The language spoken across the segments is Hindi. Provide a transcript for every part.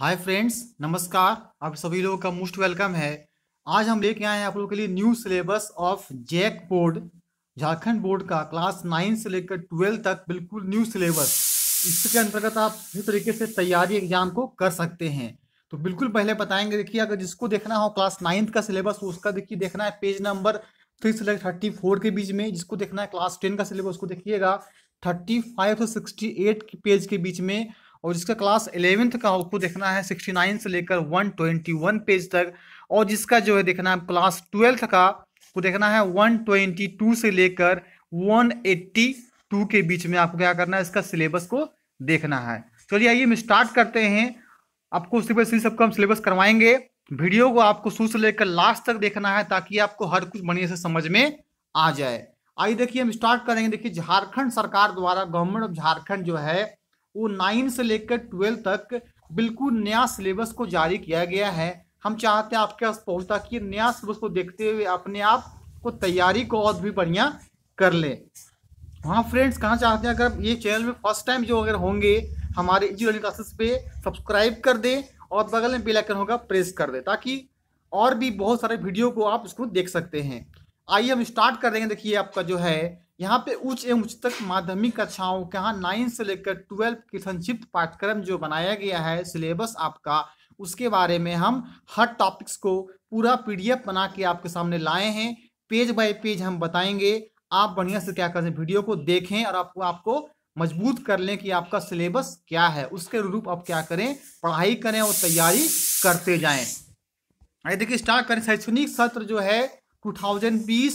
हाय फ्रेंड्स नमस्कार आप सभी लोगों का मोस्ट वेलकम है आज हम लेके आए हैं आप लोगों के लिए new syllabus of JAC board Jharkhand board का क्लास नाइन से लेकर ट्वेल्व तक बिल्कुल न्यू सिलेबस इसके अंतर्गत आप इस तरीके से तैयारी एग्जाम को कर सकते हैं तो बिल्कुल पहले बताएंगे देखिए अगर जिसको देखना हो क्लास नाइन्थ का सिलेबस तो उसका देखिए देखना है पेज नंबर थ्री से लेकर थर्टी फोर के बीच में जिसको देखना है क्लास टेन का सिलेबस उसको देखिएगा थर्टी फाइव से सिक्सटी एट पेज के बीच में और जिसका क्लास इलेवेंथ का आपको देखना है सिक्सटी नाइन से लेकर वन ट्वेंटी वन पेज तक और जिसका जो है देखना है क्लास ट्वेल्थ का आपको देखना है वन ट्वेंटी टू से लेकर वन एट्टी टू के बीच में आपको क्या करना है इसका सिलेबस को देखना है चलिए आइए हम स्टार्ट करते हैं आपको उसके सबको हम सिलेबस करवाएंगे वीडियो को आपको शुरू से लेकर लास्ट तक देखना है ताकि आपको हर कुछ बढ़िया से समझ में आ जाए आइए देखिए हम स्टार्ट करेंगे देखिए झारखंड सरकार द्वारा गवर्नमेंट ऑफ झारखंड जो है वो नाइन से लेकर ट्वेल्व तक बिल्कुल नया सिलेबस को जारी किया गया है हम चाहते हैं आपके पास पहुंच ताकि नया सिलेबस को देखते हुए अपने आप को तैयारी को और भी बढ़िया कर ले हाँ फ्रेंड्स कहाँ चाहते हैं अगर ये चैनल में फर्स्ट टाइम जो अगर होंगे हमारे इजी लर्निंग क्लासेस पे सब्सक्राइब कर दें और बगल में बेल आइकन होगा प्रेस कर दें ताकि और भी बहुत सारे वीडियो को आप इसको देख सकते हैं आइए हम स्टार्ट कर देंगे देखिए आपका जो है यहाँ पे उच्च एवं उच्चतर माध्यमिक कक्षाओं यहाँ नाइन्थ से लेकर ट्वेल्व के संक्षिप्त पाठ्यक्रम जो बनाया गया है सिलेबस आपका उसके बारे में हम हर टॉपिक्स को पूरा पीडीएफ बना के आपके सामने लाए हैं पेज बाय पेज हम बताएंगे आप बढ़िया से क्या करें वीडियो को देखें और आपको आपको मजबूत कर लें कि आपका सिलेबस क्या है उसके अनुरूप आप क्या करें पढ़ाई करें और तैयारी करते जाए देखिए स्टार्ट करें शैक्षणिक सत्र जो है 2020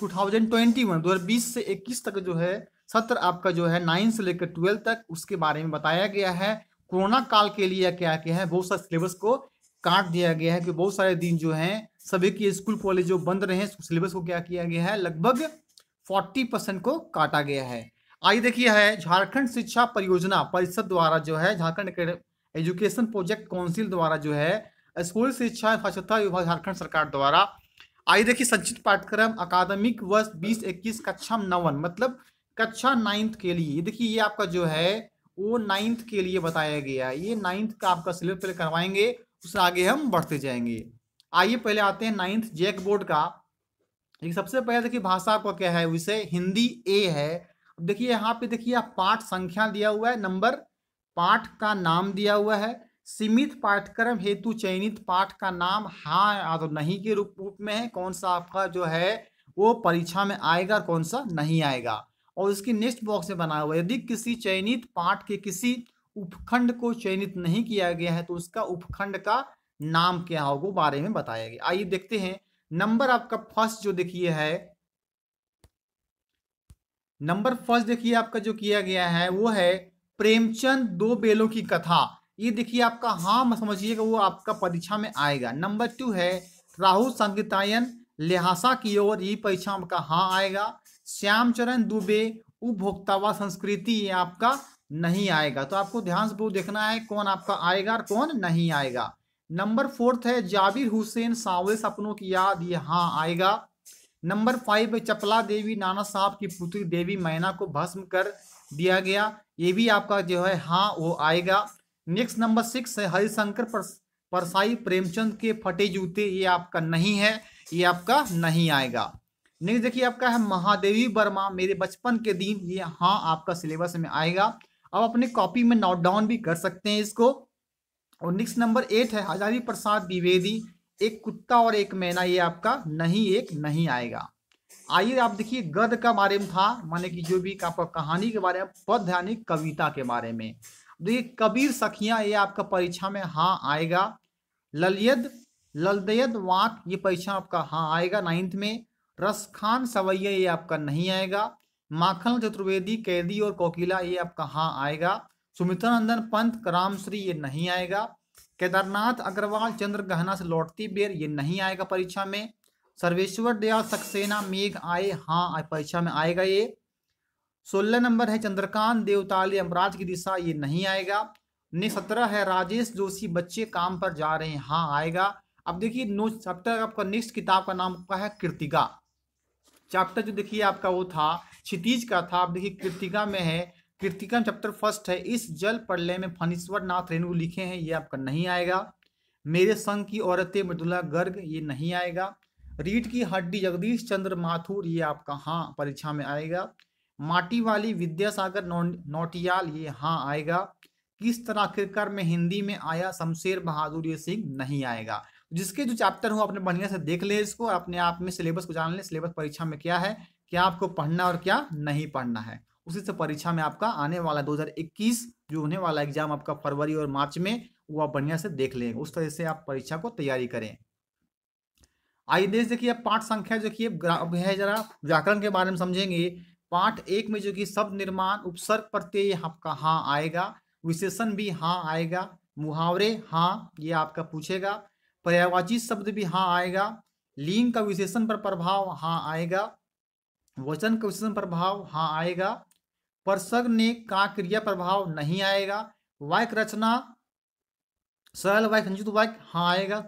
टू थाउजेंड ट्वेंटी वन दो हज़ार बीस से इक्कीस तक जो है सत्र आपका जो है नाइन से लेकर ट्वेल्व तक उसके बारे में बताया गया है कोरोना काल के लिए क्या क्या है बहुत सारे सिलेबस को काट दिया गया है कि बहुत सारे दिन जो हैं सभी के स्कूल कॉलेज जो बंद रहे हैं सिलेबस को क्या किया गया है लगभग फोर्टी परसेंट को काटा गया है आइए देखिए है झारखंड शिक्षा परियोजना परिषद द्वारा जो है झारखंड एजुकेशन प्रोजेक्ट काउंसिल द्वारा जो है स्कूल शिक्षा स्वच्छता विभाग झारखंड सरकार द्वारा आइए देखिए संचित पाठ्यक्रम अकादमिक वर्ष बीस इक्कीस कक्षा नवन मतलब कक्षा नाइन्थ के लिए देखिए ये आपका जो है वो नाइन्थ के लिए बताया गया ये नाइन्थ का आपका सिलेबस पहले करवाएंगे उससे आगे हम बढ़ते जाएंगे आइए पहले आते हैं नाइन्थ जैक बोर्ड का सबसे पहले देखिए भाषा का क्या है विषय हिंदी ए है देखिए यहाँ पे देखिए पाठ संख्या दिया हुआ है नंबर पाठ का नाम दिया हुआ है सीमित पाठ्यक्रम हेतु चयनित पाठ का नाम हाँ या तो नहीं के रूप रूप में है कौन सा आपका जो है वो परीक्षा में आएगा और कौन सा नहीं आएगा और इसकी नेक्स्ट बॉक्स में बना हुआ यदि किसी चयनित पाठ के किसी उपखंड को चयनित नहीं किया गया है तो उसका उपखंड का नाम क्या होगा बारे में बताया गया आइए देखते हैं नंबर आपका फर्स्ट जो देखिए है नंबर फर्स्ट देखिए आपका जो किया गया है वो है प्रेमचंद दो बेलों की कथा ये देखिए आपका हाँ समझिएगा वो आपका परीक्षा में आएगा नंबर टू है राहु संगीतायन लिहासा की ओर ये परीक्षा आपका हाँ आएगा श्याम चरण दुबे उपभोक्तावा संस्कृति ये आपका नहीं आएगा तो आपको ध्यान से वो देखना है कौन आपका आएगा और कौन नहीं आएगा नंबर फोर्थ है जाबिर हुसैन सावे सपनों की याद ये हाँ आएगा नंबर फाइव है चपला देवी नाना साहब की पुत्री देवी मैना को भस्म कर दिया गया ये भी आपका जो है हाँ वो आएगा नेक्स्ट नंबर सिक्स है हरिशंकर परसाई प्रेमचंद के फटे जूते ये आपका नहीं है ये आपका नहीं आएगा नेक्स्ट देखिए आपका है महादेवी वर्मा मेरे बचपन के दिन ये हाँ आपका सिलेबस में आएगा अब अपने कॉपी में नोट डाउन भी कर सकते हैं इसको और नेक्स्ट नंबर एट है हजारी प्रसाद द्विवेदी एक कुत्ता और एक मैना ये आपका नहीं एक नहीं आएगा आइए आप देखिए गद का बारे में था माने कि जो भी आपका कहानी के बारे में पद यानी कविता के बारे में देखिए तो कबीर सखियां ये आपका परीक्षा में हाँ आएगा ललियद ललदयद वाक ये परीक्षा आपका हाँ आएगा नाइन्थ में रस खान सवैया ये आपका नहीं आएगा माखन चतुर्वेदी कैदी और कोकिला ये आपका हाँ आएगा नंदन पंत रामश्री ये नहीं आएगा केदारनाथ अग्रवाल चंद्र गहना से लौटती बेर ये नहीं आएगा परीक्षा में सर्वेश्वर दयाल सक्सेना मेघ आए हाँ परीक्षा में आएगा ये सोलह नंबर है चंद्रकांत देवताली अमराज की दिशा ये नहीं आएगा ने सत्रह है राजेश जोशी बच्चे काम पर जा रहे हैं हाँ आएगा अब देखिए नो चैप्टर आपका नेक्स्ट किताब का नाम क्या है कृतिका चैप्टर जो देखिए आपका वो था क्षितिज का था आप देखिए कृतिका में है कृतिका चैप्टर फर्स्ट है इस जल पड़ले में फणीश्वर नाथ रेणु लिखे हैं ये आपका नहीं आएगा मेरे संग की औरतें मृदुला गर्ग ये नहीं आएगा रीट की हड्डी जगदीश चंद्र माथुर ये आपका हाँ परीक्षा में आएगा माटी वाली विद्यासागर नोटियाल ये हाँ आएगा किस तरह आखिरकार में हिंदी में आया शमशेर बहादुर ये सिंह नहीं आएगा जिसके जो चैप्टर हो अपने बढ़िया से देख ले इसको अपने आप में सिलेबस को जान ले सिलेबस परीक्षा में क्या है क्या आपको पढ़ना और क्या नहीं पढ़ना है उसी से परीक्षा में आपका आने वाला 2021 जो होने वाला एग्जाम आपका फरवरी और मार्च में वो आप बढ़िया से देख लेंगे उस तरह से आप परीक्षा को तैयारी करें आइए देश देखिए पाठ संख्या जो कि है जरा व्याकरण के बारे में समझेंगे पाठ एक में जो कि शब्द निर्माण उपसर्ग प्रत्यय आपका हाँ आएगा विशेषण भी हाँ आएगा मुहावरे हाँ ये आपका पूछेगा पर्यावाची शब्द भी हाँ आएगा लिंग का विशेषण पर प्रभाव हाँ आएगा वचन का विशेषण प्रभाव हाँ आएगा परसग ने का क्रिया प्रभाव नहीं आएगा वाक्य रचना सरल वाक्य संयुक्त वाक्य हाँ आएगा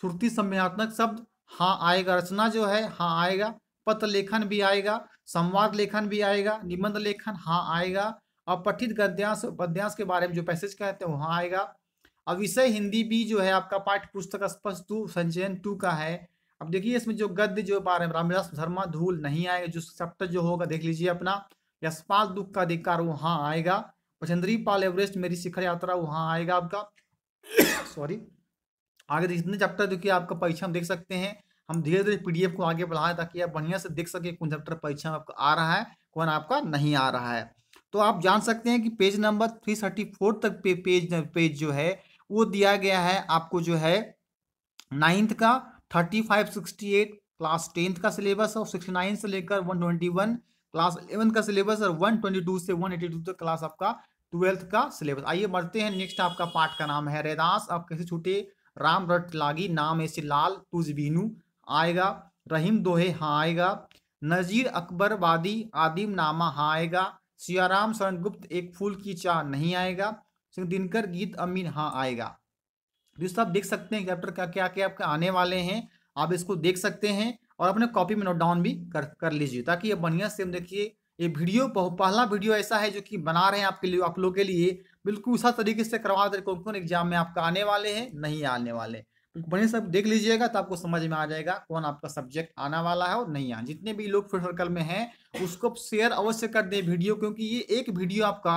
श्रुति संज्ञात्मक शब्द हाँ आएगा रचना जो है हाँ आएगा पत्र लेखन भी आएगा संवाद लेखन भी आएगा निबंध लेखन हाँ आएगा पठित गद्यांश पद्यांश के बारे में जो पैसेज कहते हैं वहाँ आएगा और विषय हिंदी भी जो है आपका पाठ्य पुस्तक स्पष्ट टू संचयन टू का है अब देखिए इसमें जो गद्य जो बारे में रामविलास धर्मा धूल नहीं आएगा जो चैप्टर जो होगा देख लीजिए अपना यशपाल दुख का अधिकार वहाँ आएगा पचंद्री पाल एवरेस्ट मेरी शिखर यात्रा वहाँ आएगा आपका सॉरी आगे जितने चैप्टर जो आपका परीक्षा देख सकते हैं हम धीरे धीरे पीडीएफ को आगे बढ़ाएं ताकि आप बढ़िया से देख सके कौन चैप्टर परीक्षा में आपका आ रहा है कौन आपका नहीं आ रहा है तो आप जान सकते हैं कि page number three thirty four तक पे पेज पेज जो है वो दिया गया है आपको जो है नाइन्थ का thirty five sixty eight class tenth का सिलेबस और सिक्सटी नाइन से लेकर one twenty one class eleven का सिलेबस और वन ट्वेंटी टू से वन एटी टू तक क्लास आपका ट्वेल्थ का सिलेबस आइए बढ़ते हैं नेक्स्ट आपका पार्ट का नाम है रेदास आप कैसे छूटे राम रट लागी नाम ऐसे लाल तुझ बीनू आएगा रहीम दोहे हाँ आएगा नज़ीर अकबर वादी आदिम नामा हाँ आएगा सियाराम शरणगुप्त एक फूल की चाह नहीं आएगा सिंह दिनकर गीत अमीन हाँ आएगा दोस्तों आप देख सकते हैं चैप्टर क्या क्या क्या आपके आने वाले हैं आप इसको देख सकते हैं और अपने कॉपी में नोट डाउन भी कर कर लीजिए ताकि ये बढ़िया से हम देखिए ये वीडियो पहला वीडियो ऐसा है जो कि बना रहे हैं आपके लिए आप लोगों के लिए बिल्कुल उसी तरीके से करवा दे कौन कौन एग्जाम में आपका आने वाले हैं नहीं आने वाले बने सब देख लीजिएगा तो आपको समझ में आ जाएगा कौन आपका सब्जेक्ट आना वाला है और नहीं आना जितने भी लोग फ्रेंड सर्कल में हैं उसको शेयर अवश्य कर दें वीडियो क्योंकि ये एक वीडियो आपका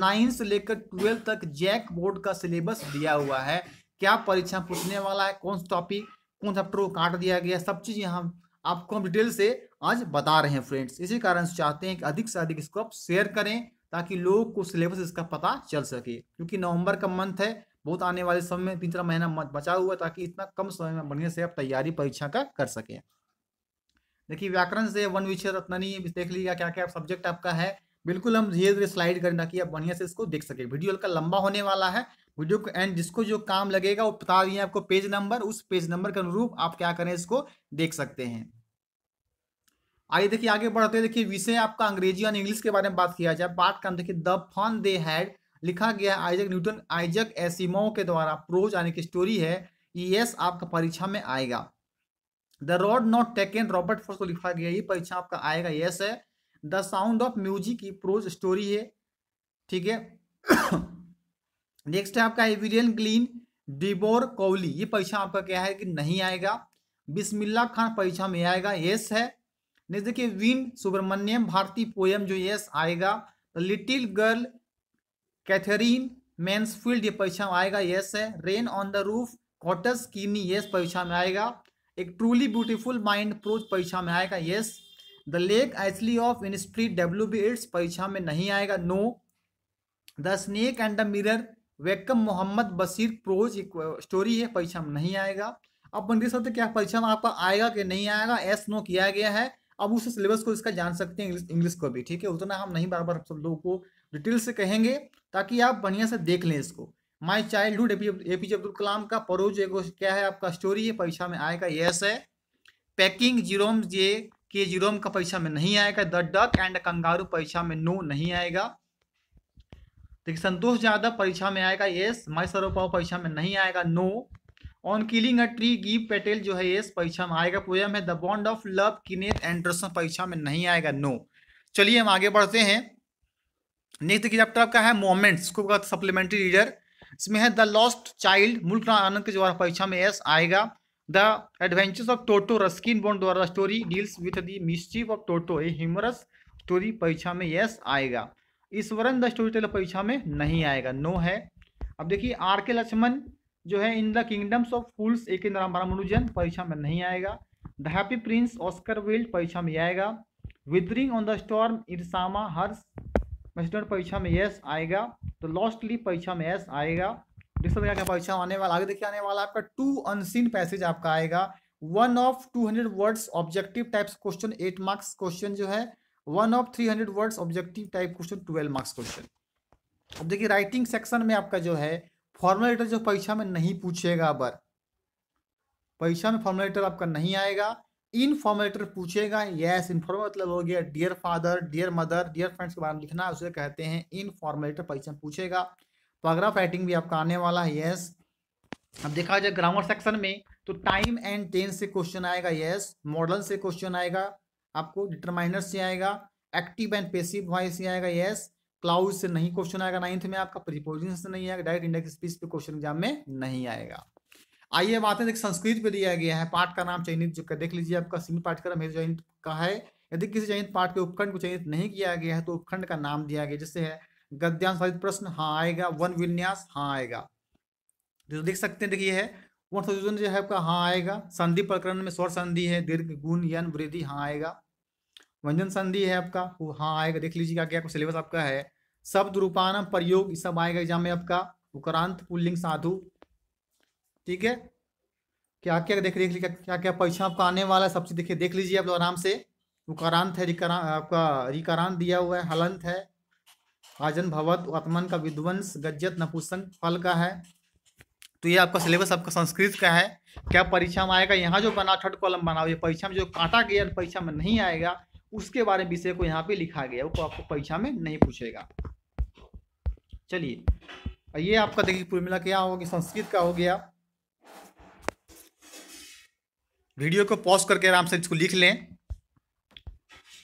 नाइन्थ से लेकर ट्वेल्थ तक जैक बोर्ड का सिलेबस दिया हुआ है क्या परीक्षा पूछने वाला है कौन सा टॉपिक कौन सा चैप्टर को काट दिया गया सब चीज़ यहाँ आपको हम डिटेल से आज बता रहे हैं फ्रेंड्स इसी कारण चाहते हैं कि अधिक से अधिक इसको आप शेयर करें ताकि लोगों को सिलेबस इसका पता चल सके क्योंकि नवंबर का मंथ है बहुत आने वाले समय में तीन चार महीना बचा हुआ ताकि इतना कम समय में बढ़िया से आप तैयारी परीक्षा का कर सके देखिए व्याकरण से वन विषय है देख लीजिएगा क्या क्या सब्जेक्ट आपका है बिल्कुल हम धीरे धीरे स्लाइड करें ताकि आप बढ़िया से इसको देख सके वीडियो हल्का लंबा होने वाला है वीडियो को एंड जिसको जो काम लगेगा वो बता दिए आपको पेज नंबर उस पेज नंबर के अनुरूप आप क्या करें इसको देख सकते हैं आइए देखिए आगे बढ़ते हैं देखिए विषय आपका अंग्रेजी और इंग्लिश के बारे में बात किया जाए बात का देखिए द फन दे हैड लिखा गया है आइजक न्यूटन आइजक एसिमो के द्वारा प्रोज यानी कि स्टोरी है यस आपका परीक्षा में आएगा the road not taken Robert Frost को लिखा गया ये परीक्षा आपका आएगा यस है द साउंड ऑफ म्यूजिक की प्रोज स्टोरी है ठीक है नेक्स्ट है आपका एविरियन ग्लीन डिबोर कोवली ये परीक्षा आपका क्या है कि नहीं आएगा बिस्मिल्ला खान परीक्षा में आएगा यस है नेक्स्ट देखिए विन सुब्रमण्यम भारती पोयम जो यस आएगा लिटिल गर्ल कैथरीन मैंसफील्ड ये परीक्षा में आएगा यस है rain on the roof Coates Kinney yes परीक्षा में आएगा एक ट्रूली ब्यूटीफुल माइंड प्रोज परीक्षा में आएगा yes the lake isle of Innisfree W B Yeats परीक्षा में नहीं आएगा no the snake and the mirror Vaikom Muhammad Basheer prose एक स्टोरी है परीक्षा में नहीं आएगा अब बन देख सकते तो क्या परीक्षा में आपका आएगा कि नहीं आएगा एस नो किया गया है अब उस सिलेबस को इसका जान सकते हैं इंग्लिश को भी ठीक है उतना हम नहीं बार बार सब लोगों को डिटेल से कहेंगे ताकि आप बढ़िया से देख लें इसको my childhood A P J Abdul Kalam का परोज एगो क्या है आपका स्टोरी है परीक्षा में आएगा यस है पैकिंग जीरोम जे के जीरोम का परीक्षा में नहीं आएगा द डक एंड कंगारू परीक्षा में नो नहीं आएगा देखिए संतोष यादव परीक्षा में आएगा यस माई सरोपाव परीक्षा में नहीं आएगा no on killing a tree Gieve Patel जो है यस परीक्षा में आएगा पोएम है the bond of love Kenneth Anderson परीक्षा में नहीं आएगा नो चलिए हम आगे बढ़ते हैं नेक्स्ट देखिए चैप्टर आपका है मोमेंट्स को सप्लीमेंट्री रीडर इसमें है द लॉस्ट चाइल्ड मुल्क आनंद के द्वारा परीक्षा में एस आएगा the adventures of Toto Ruskin Bond द्वारा story deals with the mischief of Toto a humorous story परीक्षा में यस आएगा ईश्वरन द स्टोरी टेलर परीक्षा में नहीं आएगा नो है अब देखिए आर के लक्ष्मण जो है in the kingdoms of fools A K Ramanujan परीक्षा में नहीं आएगा the happy prince Oscar Wilde परीक्षा में आएगा weathering on the storm Ersama Harsh western परीक्षा में यस आएगा तो लॉस्टली परीक्षा में यस आएगा डिफरेंट क्या परीक्षा आने वाला आगे देखिए आने वाला आपका टू अनसीन पैसेज आपका आएगा one of two hundred words objective types question eight marks question जो है one of three hundred words objective type question twelve marks question अब देखिए राइटिंग सेक्शन में आपका जो है फॉर्मल लेटर जो परीक्षा में नहीं पूछेगा अब परीक्षा में फॉर्मल लेटर आपका नहीं आएगा इनफॉर्मेटर पूछेगा यस इनफॉर्मर मतलब हो गया dear father dear mother dear friends के बारे में लिखना उसे कहते हैं इनफॉर्मेटर परीक्षा पूछेगा पैराग्राफ तो राइटिंग भी आपका आने वाला है यस अब देखा जाए ग्रामर सेक्शन में तो टाइम एंड टेंस से क्वेश्चन आएगा यस मॉडल से क्वेश्चन आएगा आपको डिटरमाइनर से आएगा एक्टिव एंड पेसिव वॉइस से आएगा यस क्लाउज से नहीं क्वेश्चन आएगा नाइन्थ में आपका प्रिपोजिशन से नहीं आएगा डायरेक्ट इंडेक्स स्पीच पे क्वेश्चन एग्जाम में नहीं आएगा आइए बातें हैं संस्कृत पे दिया गया है पाठ का नाम चयनित जो देख लीजिए आपका सीमित पाठ्यक्रम हेतु चयनित का है यदि किसी चयनित पाठ के उपखंड को चयनित नहीं किया गया है तो उपखंड का नाम दिया गया जैसे है गद्यांश प्रश्न हाँ आएगा वन विन्यास हाँ आएगा जो तो देख सकते हैं देखिए है वन संयोजन जो है आपका हाँ आएगा संधि प्रकरण में स्वर संधि है दीर्घ गुण यन वृद्धि हाँ आएगा व्यंजन संधि है आपका वो हाँ आएगा देख लीजिए क्या सिलेबस आपका है शब्द रूपान प्रयोग सब आएगा एग्जाम में आपका उकरांत पुल्लिंग साधु ठीक है क्या क्या देख देख लीजिए क्या क्या परीक्षा आपका आने वाला है सब चीज़ देखिए देख लीजिए आप लोग आराम से उकारांत है आपका रिकारांत दिया हुआ है हलंत है आजन भवत आत्मन का विध्वंस गज्जत नपुसंग फल का है तो ये आपका सिलेबस आपका संस्कृत का है क्या परीक्षा में आएगा यहाँ जो बना थर्ड कॉलम बना हुआ परीक्षा में जो काटा गया परीक्षा में नहीं आएगा उसके बारे में विषय को यहाँ पे लिखा गया वो आपको परीक्षा में नहीं पूछेगा चलिए ये आपका देखिए पूर्व मिला क्या होगी संस्कृत का हो गया वीडियो को पॉज करके आराम से इसको लिख लें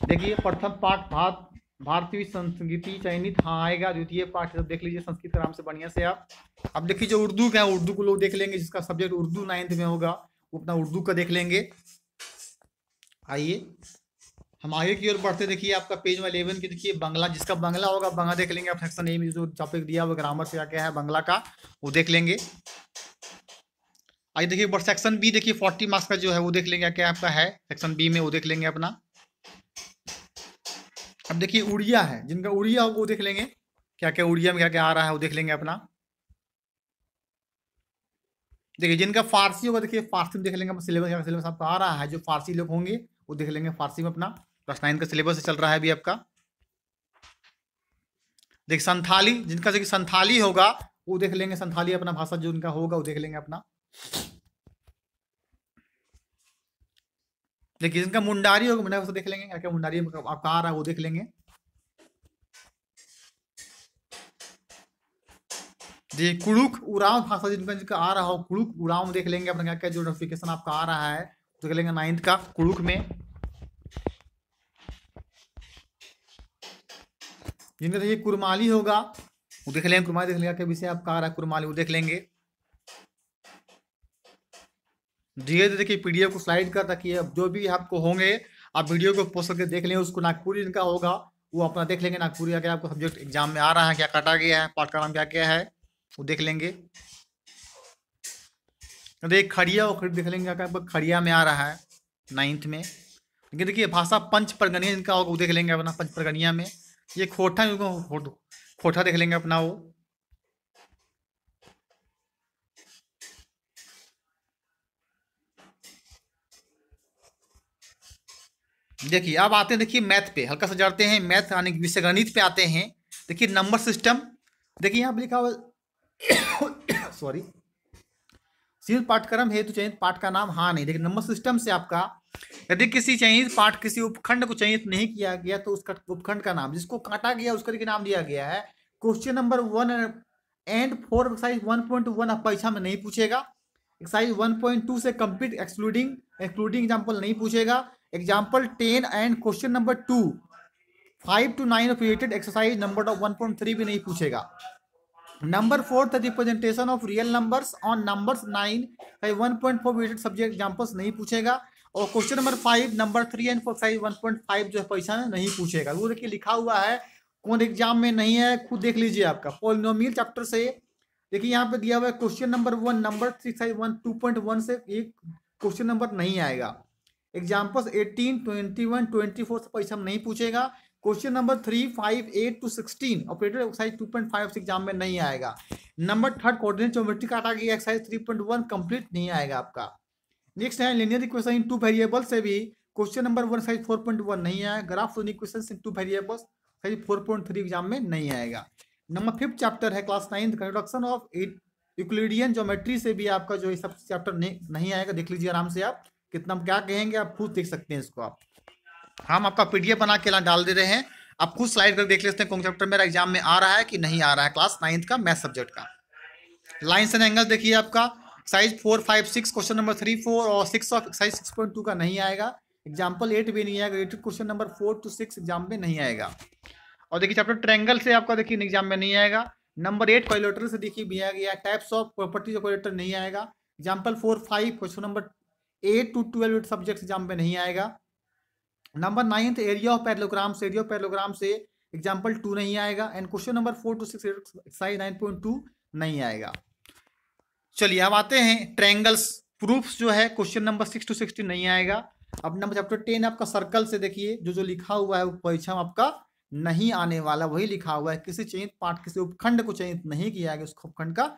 देखिए प्रथम पाठ भारत भारतीय संस्कृति चयनित हाँ आएगा द्वितीय पाठ सब देख लीजिए संस्कृत आराम से बढ़िया से आप अब देखिए जो उर्दू का है उर्दू को लोग देख लेंगे जिसका सब्जेक्ट उर्दू नाइन्थ में होगा वो अपना उर्दू का देख लेंगे आइए हम आगे की ओर बढ़ते देखिए आपका पेज में इलेवन की देखिए बंगला जिसका बंगला होगा बंगला देख लेंगे आप सेक्शन ए में जो टॉपिक दिया हुआ ग्रामर से क्या क्या है बंगला का वो देख लेंगे आगे देखिए बट सेक्शन बी देखिए फोर्टी मार्क्स का जो है वो देख लेंगे क्या आपका है सेक्शन बी में वो देख लेंगे अपना अब देखिए उड़िया है जिनका उड़िया वो देख लेंगे क्या क्या उड़िया में क्या क्या आ रहा है वो देख लेंगे अपना देखिए जिनका फारसी होगा देखिए फारसी में देख लेंगे सिलेबस सिलेबस आपका आ रहा है जो फारसी लोग होंगे वो देख लेंगे फारसी में अपना क्लास नाइन का सिलेबस चल रहा है अभी आपका देखिए संथाली जिनका देखिए संथाली होगा वो देख लेंगे संथाली अपना भाषा जो उनका होगा वो देख लेंगे अपना देखिए जिनका मुंडारी होगा मुंडा देख लेंगे क्या मुंडारी आपका आ रहा है वो देख लेंगे जी कुड़ुक उड़ाव भाषा जिनका जिनका आ रहा हो कुड़ुक उड़ाव देख लेंगे अपना क्या क्या जो नोटिफिकेशन आपका आ रहा है देख लेंगे नाइन्थ का कुड़ुक में जिनका देखिए कुरमाली होगा वो देख लेंगे कुरमाली देख लेंगे क्या विषय आपका आ रहा है कुरमाली वो देख लेंगे धीरे धीरे देखिए पीडीएफ को स्लाइड कर रखिए अब जो भी आपको होंगे आप वीडियो को पोस्ट करके देख लें उसको नागपुरी इनका होगा वो अपना देख लेंगे नागपुरी अगर आपको सब्जेक्ट एग्जाम में आ रहा है क्या काटा गया है पाठ का क्या क्या है वो देख लेंगे देखिए खड़िया और देख लेंगे खड़िया में आ रहा है नाइन्थ में लेकिन देखिए भाषा पंच प्रगणिया जिनका होगा वो देख लेंगे अपना पंच प्रगणिया में ये खोटा खोटा देख लेंगे अपना वो देखिए अब आते हैं देखिए मैथ पे हल्का सा जड़ते हैं मैथ यानी विषय गणित पे आते हैं देखिए नंबर सिस्टम देखिए यहाँ पर लिखा हुआ सॉरी सील पाठ्यक्रम हेतु चयनित पाठ का नाम हाँ नहीं देखिए नंबर सिस्टम से आपका यदि किसी चयनित पाठ किसी उपखंड को चयनित नहीं किया गया तो उसका उपखंड का नाम जिसको काटा गया उसका नाम दिया गया है question number one and four exercise one point one आप परीक्षा में नहीं पूछेगा एक्साइज वन पॉइंट टू से कंप्लीट एक्सक्लूडिंग एक्सक्लूडिंग एग्जाम्पल नहीं पूछेगा example ten and question number two five two nine of related exercise number of 1.3 भी नहीं पूछेगा number fourth representation of real numbers on numbers nine one point four related subject examples नहीं पूछेगा और question number five number three and four size one point five जो है पैसा नहीं पूछेगा वो देखिए लिखा हुआ है कौन एग्जाम में नहीं है खुद देख लीजिए आपका पोलिनोमियल चैप्टर से देखिए यहाँ पे दिया हुआ है question number one number three size one two point one से एक क्वेश्चन नंबर नहीं आएगा examples eighteen twenty one twenty four से क्वेश्चन नहीं पूछेगा question number three five eight two sixteen operator exercise two point five से एग्जाम में नहीं आएगा नंबर थर्ड कोऑर्डिनेट ज्योमेट्री काटा गया exercise three point one complete नहीं आएगा आपका नेक्स्ट है linear equation in two variable से भी question number one size four point one नहीं आया graph equation in two variable size four point three exam में नहीं आएगा नंबर फिफ्थ चैप्टर है class ninth construction of Euclidean geometry से भी आपका जो ये सब चैप्टर नहीं आएगा देख लीजिए आराम से आप कितना क्या कहेंगे आप खुद देख सकते हैं इसको आप हम आपका पीडीएफ बना के डाल दे रहे हैं आप खुद स्लाइड कर देख लेते हैं कौन चैप्टर मेरा एग्जाम में आ रहा है कि नहीं आ रहा है क्लास नाइन्थ का मैथ सब्जेक्ट का लाइन्स एंड एंगल देखिए आपका size four five six question number three four और six of size six point two का नहीं आएगा एग्जाम्पल एट भी नहीं आएगा eight question number four two six exam में नहीं आएगा और देखिए चैप्टर ट्रैंगल से आपका देखिए एग्जाम में नहीं आएगा नंबर एट कॉलेटर से देखिए भी आ गया types of properties of quadrilateral नहीं आएगा example four five question number eight two twelve subject exam में नहीं आएगा number ninth area of parallelogram से एरिया ऑफ पैरलोग्राम से एग्जाम्पल टू नहीं आएगा and question number four two six exercise nine point two नहीं आएगा चलिए अब आते हैं ट्रैंगल्स प्रूफ्स जो है question number six two sixty नहीं आएगा अब नंबर चैप्टर टेन आपका सर्कल से देखिए जो जो लिखा हुआ है वो परीक्षा में आपका नहीं आने वाला वही लिखा हुआ है किसी चयनित पाठ किसी उपखंड को चयनित नहीं किया गया उस उपखंड का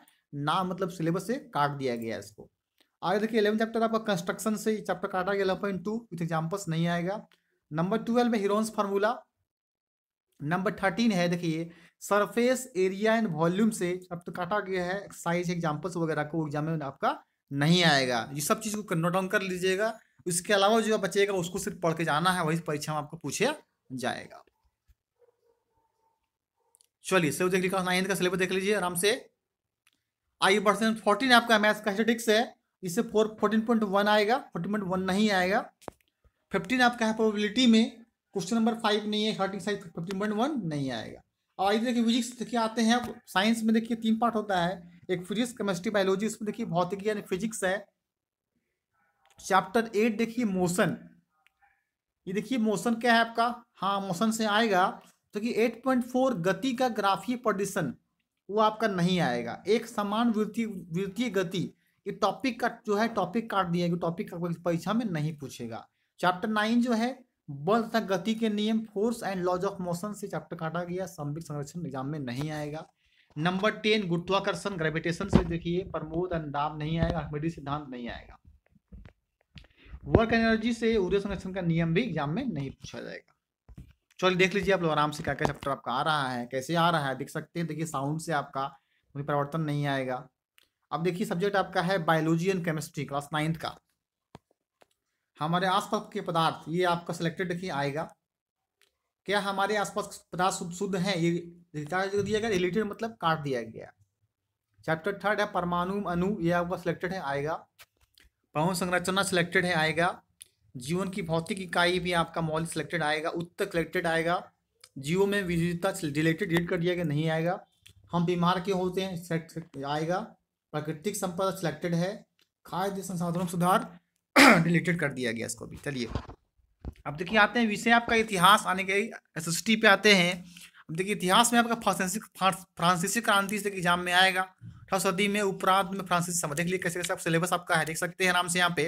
नाम मतलब सिलेबस से काट दिया गया है इसको आगे देखिए इलेवन चैप्टर आपका कंस्ट्रक्शन से चैप्टर काटा गया eleven point two with examples नहीं आएगा नंबर ट्वेल्व में हीरोन्स फार्मूला नंबर थर्टीन है देखिए सरफेस एरिया एंड वॉल्यूम से अब तो काटा गया है साइज एग्जाम्पल्स वगैरह को एग्जाम में आपका नहीं आएगा ये सब चीज़ को नोट डाउन कर लीजिएगा इसके अलावा जो बचेगा उसको सिर्फ पढ़ के जाना है वही परीक्षा में आपको पूछा जाएगा चलिए सेव देख लीजिए नाइन्थ का सिलेबस देख लीजिए आराम से आइए बढ़ते हैं फोर्टीन आपका मैथ्स का स्टेटिक्स है इसे फोर फोर्टीन पॉइंट वन आएगा फोर्टीन पॉइंट वन नहीं आएगा फिफ्टीन आपका है प्रोबेबिलिटी में क्वेश्चन नंबर फाइव नहीं है हार्टिंग साइज फिफ्टीन पॉइंट वन नहीं आएगा और आइए देखिए फिजिक्स देखिए आते हैं आप साइंस में देखिए तीन पार्ट होता है एक फिजिक्स केमिस्ट्री बायोलॉजी उसमें देखिए भौतिकी यानी फिजिक्स है चैप्टर एट देखिए मोशन ये देखिए मोशन क्या है आपका हाँ मोशन से आएगा तो कि 8.4 गति का ग्राफीय प्रदर्शन वो आपका नहीं आएगा एक समान वृत्तीय वृत्तीय गति ये टॉपिक का जो है टॉपिक काट दिया कि टॉपिक परीक्षा में नहीं पूछेगा चैप्टर नाइन जो है बल तथा गति के नियम force and laws of motion से चैप्टर काटा गया संबिक संरक्षण एग्जाम में नहीं आएगा नंबर टेन गुरुत्वाकर्षण ग्रेविटेशन से देखिए प्रमोद एंड दाम नहीं आएगा हमेडी सिद्धांत नहीं आएगा वर्क एनर्जी से ऊर्जा संरक्षण का नियम भी एग्जाम में नहीं पूछा जाएगा चलिए देख लीजिए आप लोग आराम से क्या क्या चैप्टर आपका आ रहा है कैसे आ रहा है देख सकते हैं देखिए साउंड से आपका कोई परिवर्तन नहीं आएगा अब देखिए सब्जेक्ट आपका है biology and chemistry class ninth का हमारे आसपास के पदार्थ ये आपका सिलेक्टेड देखिए आएगा क्या हमारे आसपास पदार्थ शुद्ध हैं ये दिया गया रिलेटेड मतलब काट दिया गया चैप्टर थर्ड है परमाणु अनु ये आपका सिलेक्टेड है आएगा परमाणु संरचना सिलेक्टेड है आएगा जीवन की भौतिक इकाई भी आपका मॉल सिलेक्टेड आएगा उत्तर सिलेक्टेड आएगा जीव में विविधता रिलेटेड डिलीट कर दिया गया नहीं आएगा हम बीमार क्यों होते हैं आएगा प्राकृतिक संपदा सिलेक्टेड है खाद्य संसाधनों सुधार डिलीटेड कर दिया गया इसको भी चलिए अब देखिए आते हैं विषय आपका इतिहास आने के एस पे आते हैं अब देखिए इतिहास में आपका फ्रांसिसिक फ्रांसिसिक क्रांति से एग्जाम में आएगा अठारह सदी में उपरांत में फ्रांसीसी समझ लिए कैसे कैसे आप सिलेबस आपका है देख सकते हैं नाम से यहाँ पे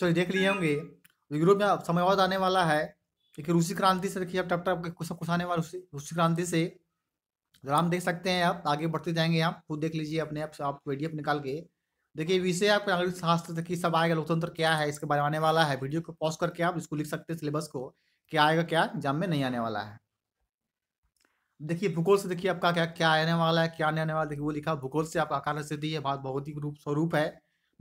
चलिए देख लिए होंगे यूरोप में समय और आने वाला है क्योंकि रूसी क्रांति से देखिए आप टप टप कुछ सब कुछ आने वाला रूसी रूसी क्रांति से आराम देख सकते हैं आप आगे बढ़ते जाएंगे आप खुद देख लीजिए अपने आप आप पी निकाल के देखिए विषय आपके नागरिक शास्त्र देखिए सब आएगा लोकतंत्र क्या है इसके बारे में आने वाला है वीडियो को पॉज करके आप इसको लिख सकते हैं सिलेबस को क्या आएगा क्या एग्जाम में नहीं आने वाला है देखिए भूगोल से देखिए आपका क्या क्या आने वाला है क्या नहीं आने वाला देखिए वो लिखा भूगोल से आपका आकार स्थिति है भारत भौतिक रूप स्वरूप है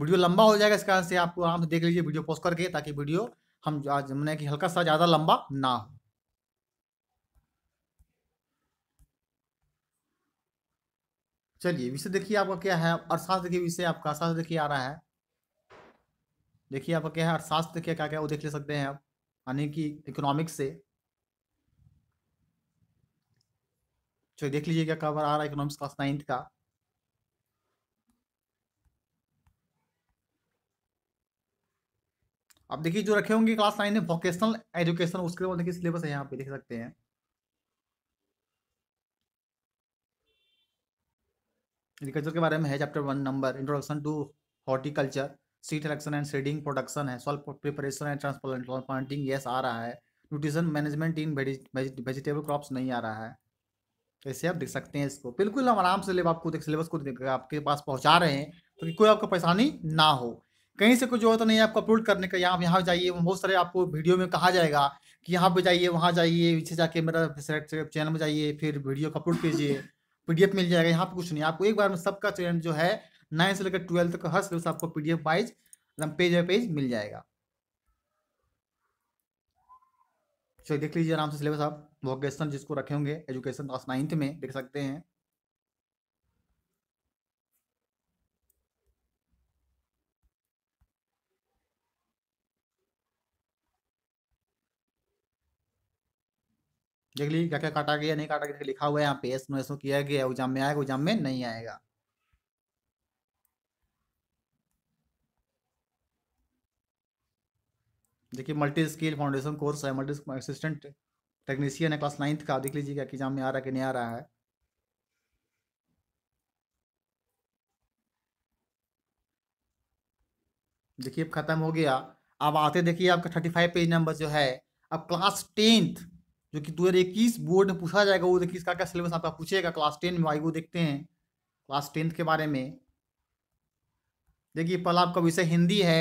वीडियो लंबा हो जाएगा इस कारण से आपको आराम से देख लीजिए वीडियो पोस्ट करके ताकि वीडियो हम आज मैंने कि हल्का सा ज़्यादा लंबा ना हो चलिए विषय देखिए आपका क्या है अर्थशास्त्र के विषय आपका अर्थशास्त्र देखिए आ रहा है देखिए आपका क्या है अर्थशास्त्र देखिए क्या क्या वो देख ले सकते हैं आप यानी कि इकोनॉमिक्स से चलिए देख लीजिए क्या कवर आ रहा है इकोनॉमिक्स क्लास नाइन्थ का अब देखिए जो रखे होंगे क्लास नाइन में वोकेशनल एजुकेशन उसके बाद देखिए सिलेबस है यहाँ पे देख सकते हैं एग्रीकल्चर के बारे में है chapter one number introduction to horticulture seed selection and seeding production है soil preparation and transplant planting yes आ रहा है nutrition management in vegetable crops नहीं आ रहा है ऐसे आप देख सकते हैं इसको बिल्कुल हम आराम से आपको सिलेबस को आपके पास पहुंचा रहे हैं तो कोई आपको परेशानी ना हो कहीं से कुछ जरूरत नहीं है आपको अपलोड करने का यहाँ यहाँ जाइए बहुत सारे आपको वीडियो में कहा जाएगा कि यहाँ पे जाइए वहाँ जाइए पीछे जाके मेरा चैनल में जाइए फिर वीडियो को अपलोड कीजिए पीडीएफ मिल जाएगा यहाँ पे कुछ नहीं आपको एक बार में सबका चैनल जो है नाइन्थ से लेकर ट्वेल्थ तक हर सिलेबस आपको PDF wise page by page मिल जाएगा चलिए देख लीजिए आराम से सिलेबस आप वोकेशन जिसको रखे होंगे एजुकेशन क्लास नाइन्थ में देख सकते हैं देख लीजिए क्या क्या काटा गया नहीं काटा गया लिखा हुआ है यहाँ पे एस नो एसो किया गया एग्जाम में आएगा एग्जाम में नहीं आएगा देखिए मल्टी स्किल फाउंडेशन कोर्स है मल्टी असिस्टेंट टेक्नीशियन है क्लास नाइन्थ का देख लीजिए क्या एग्जाम में आ रहा है कि नहीं आ रहा है देखिए अब खत्म हो गया अब आते देखिए आपका थर्टी फाइव पेज नंबर जो है अब क्लास टेंथ जो कि दो इक्कीस बोर्ड में पूछा जाएगा वो देखिए इसका क्या सिलेबस आपका पूछेगा क्लास टेन में आइए वो देखते हैं क्लास टेंथ के बारे में देखिए पहला आपका विषय हिंदी है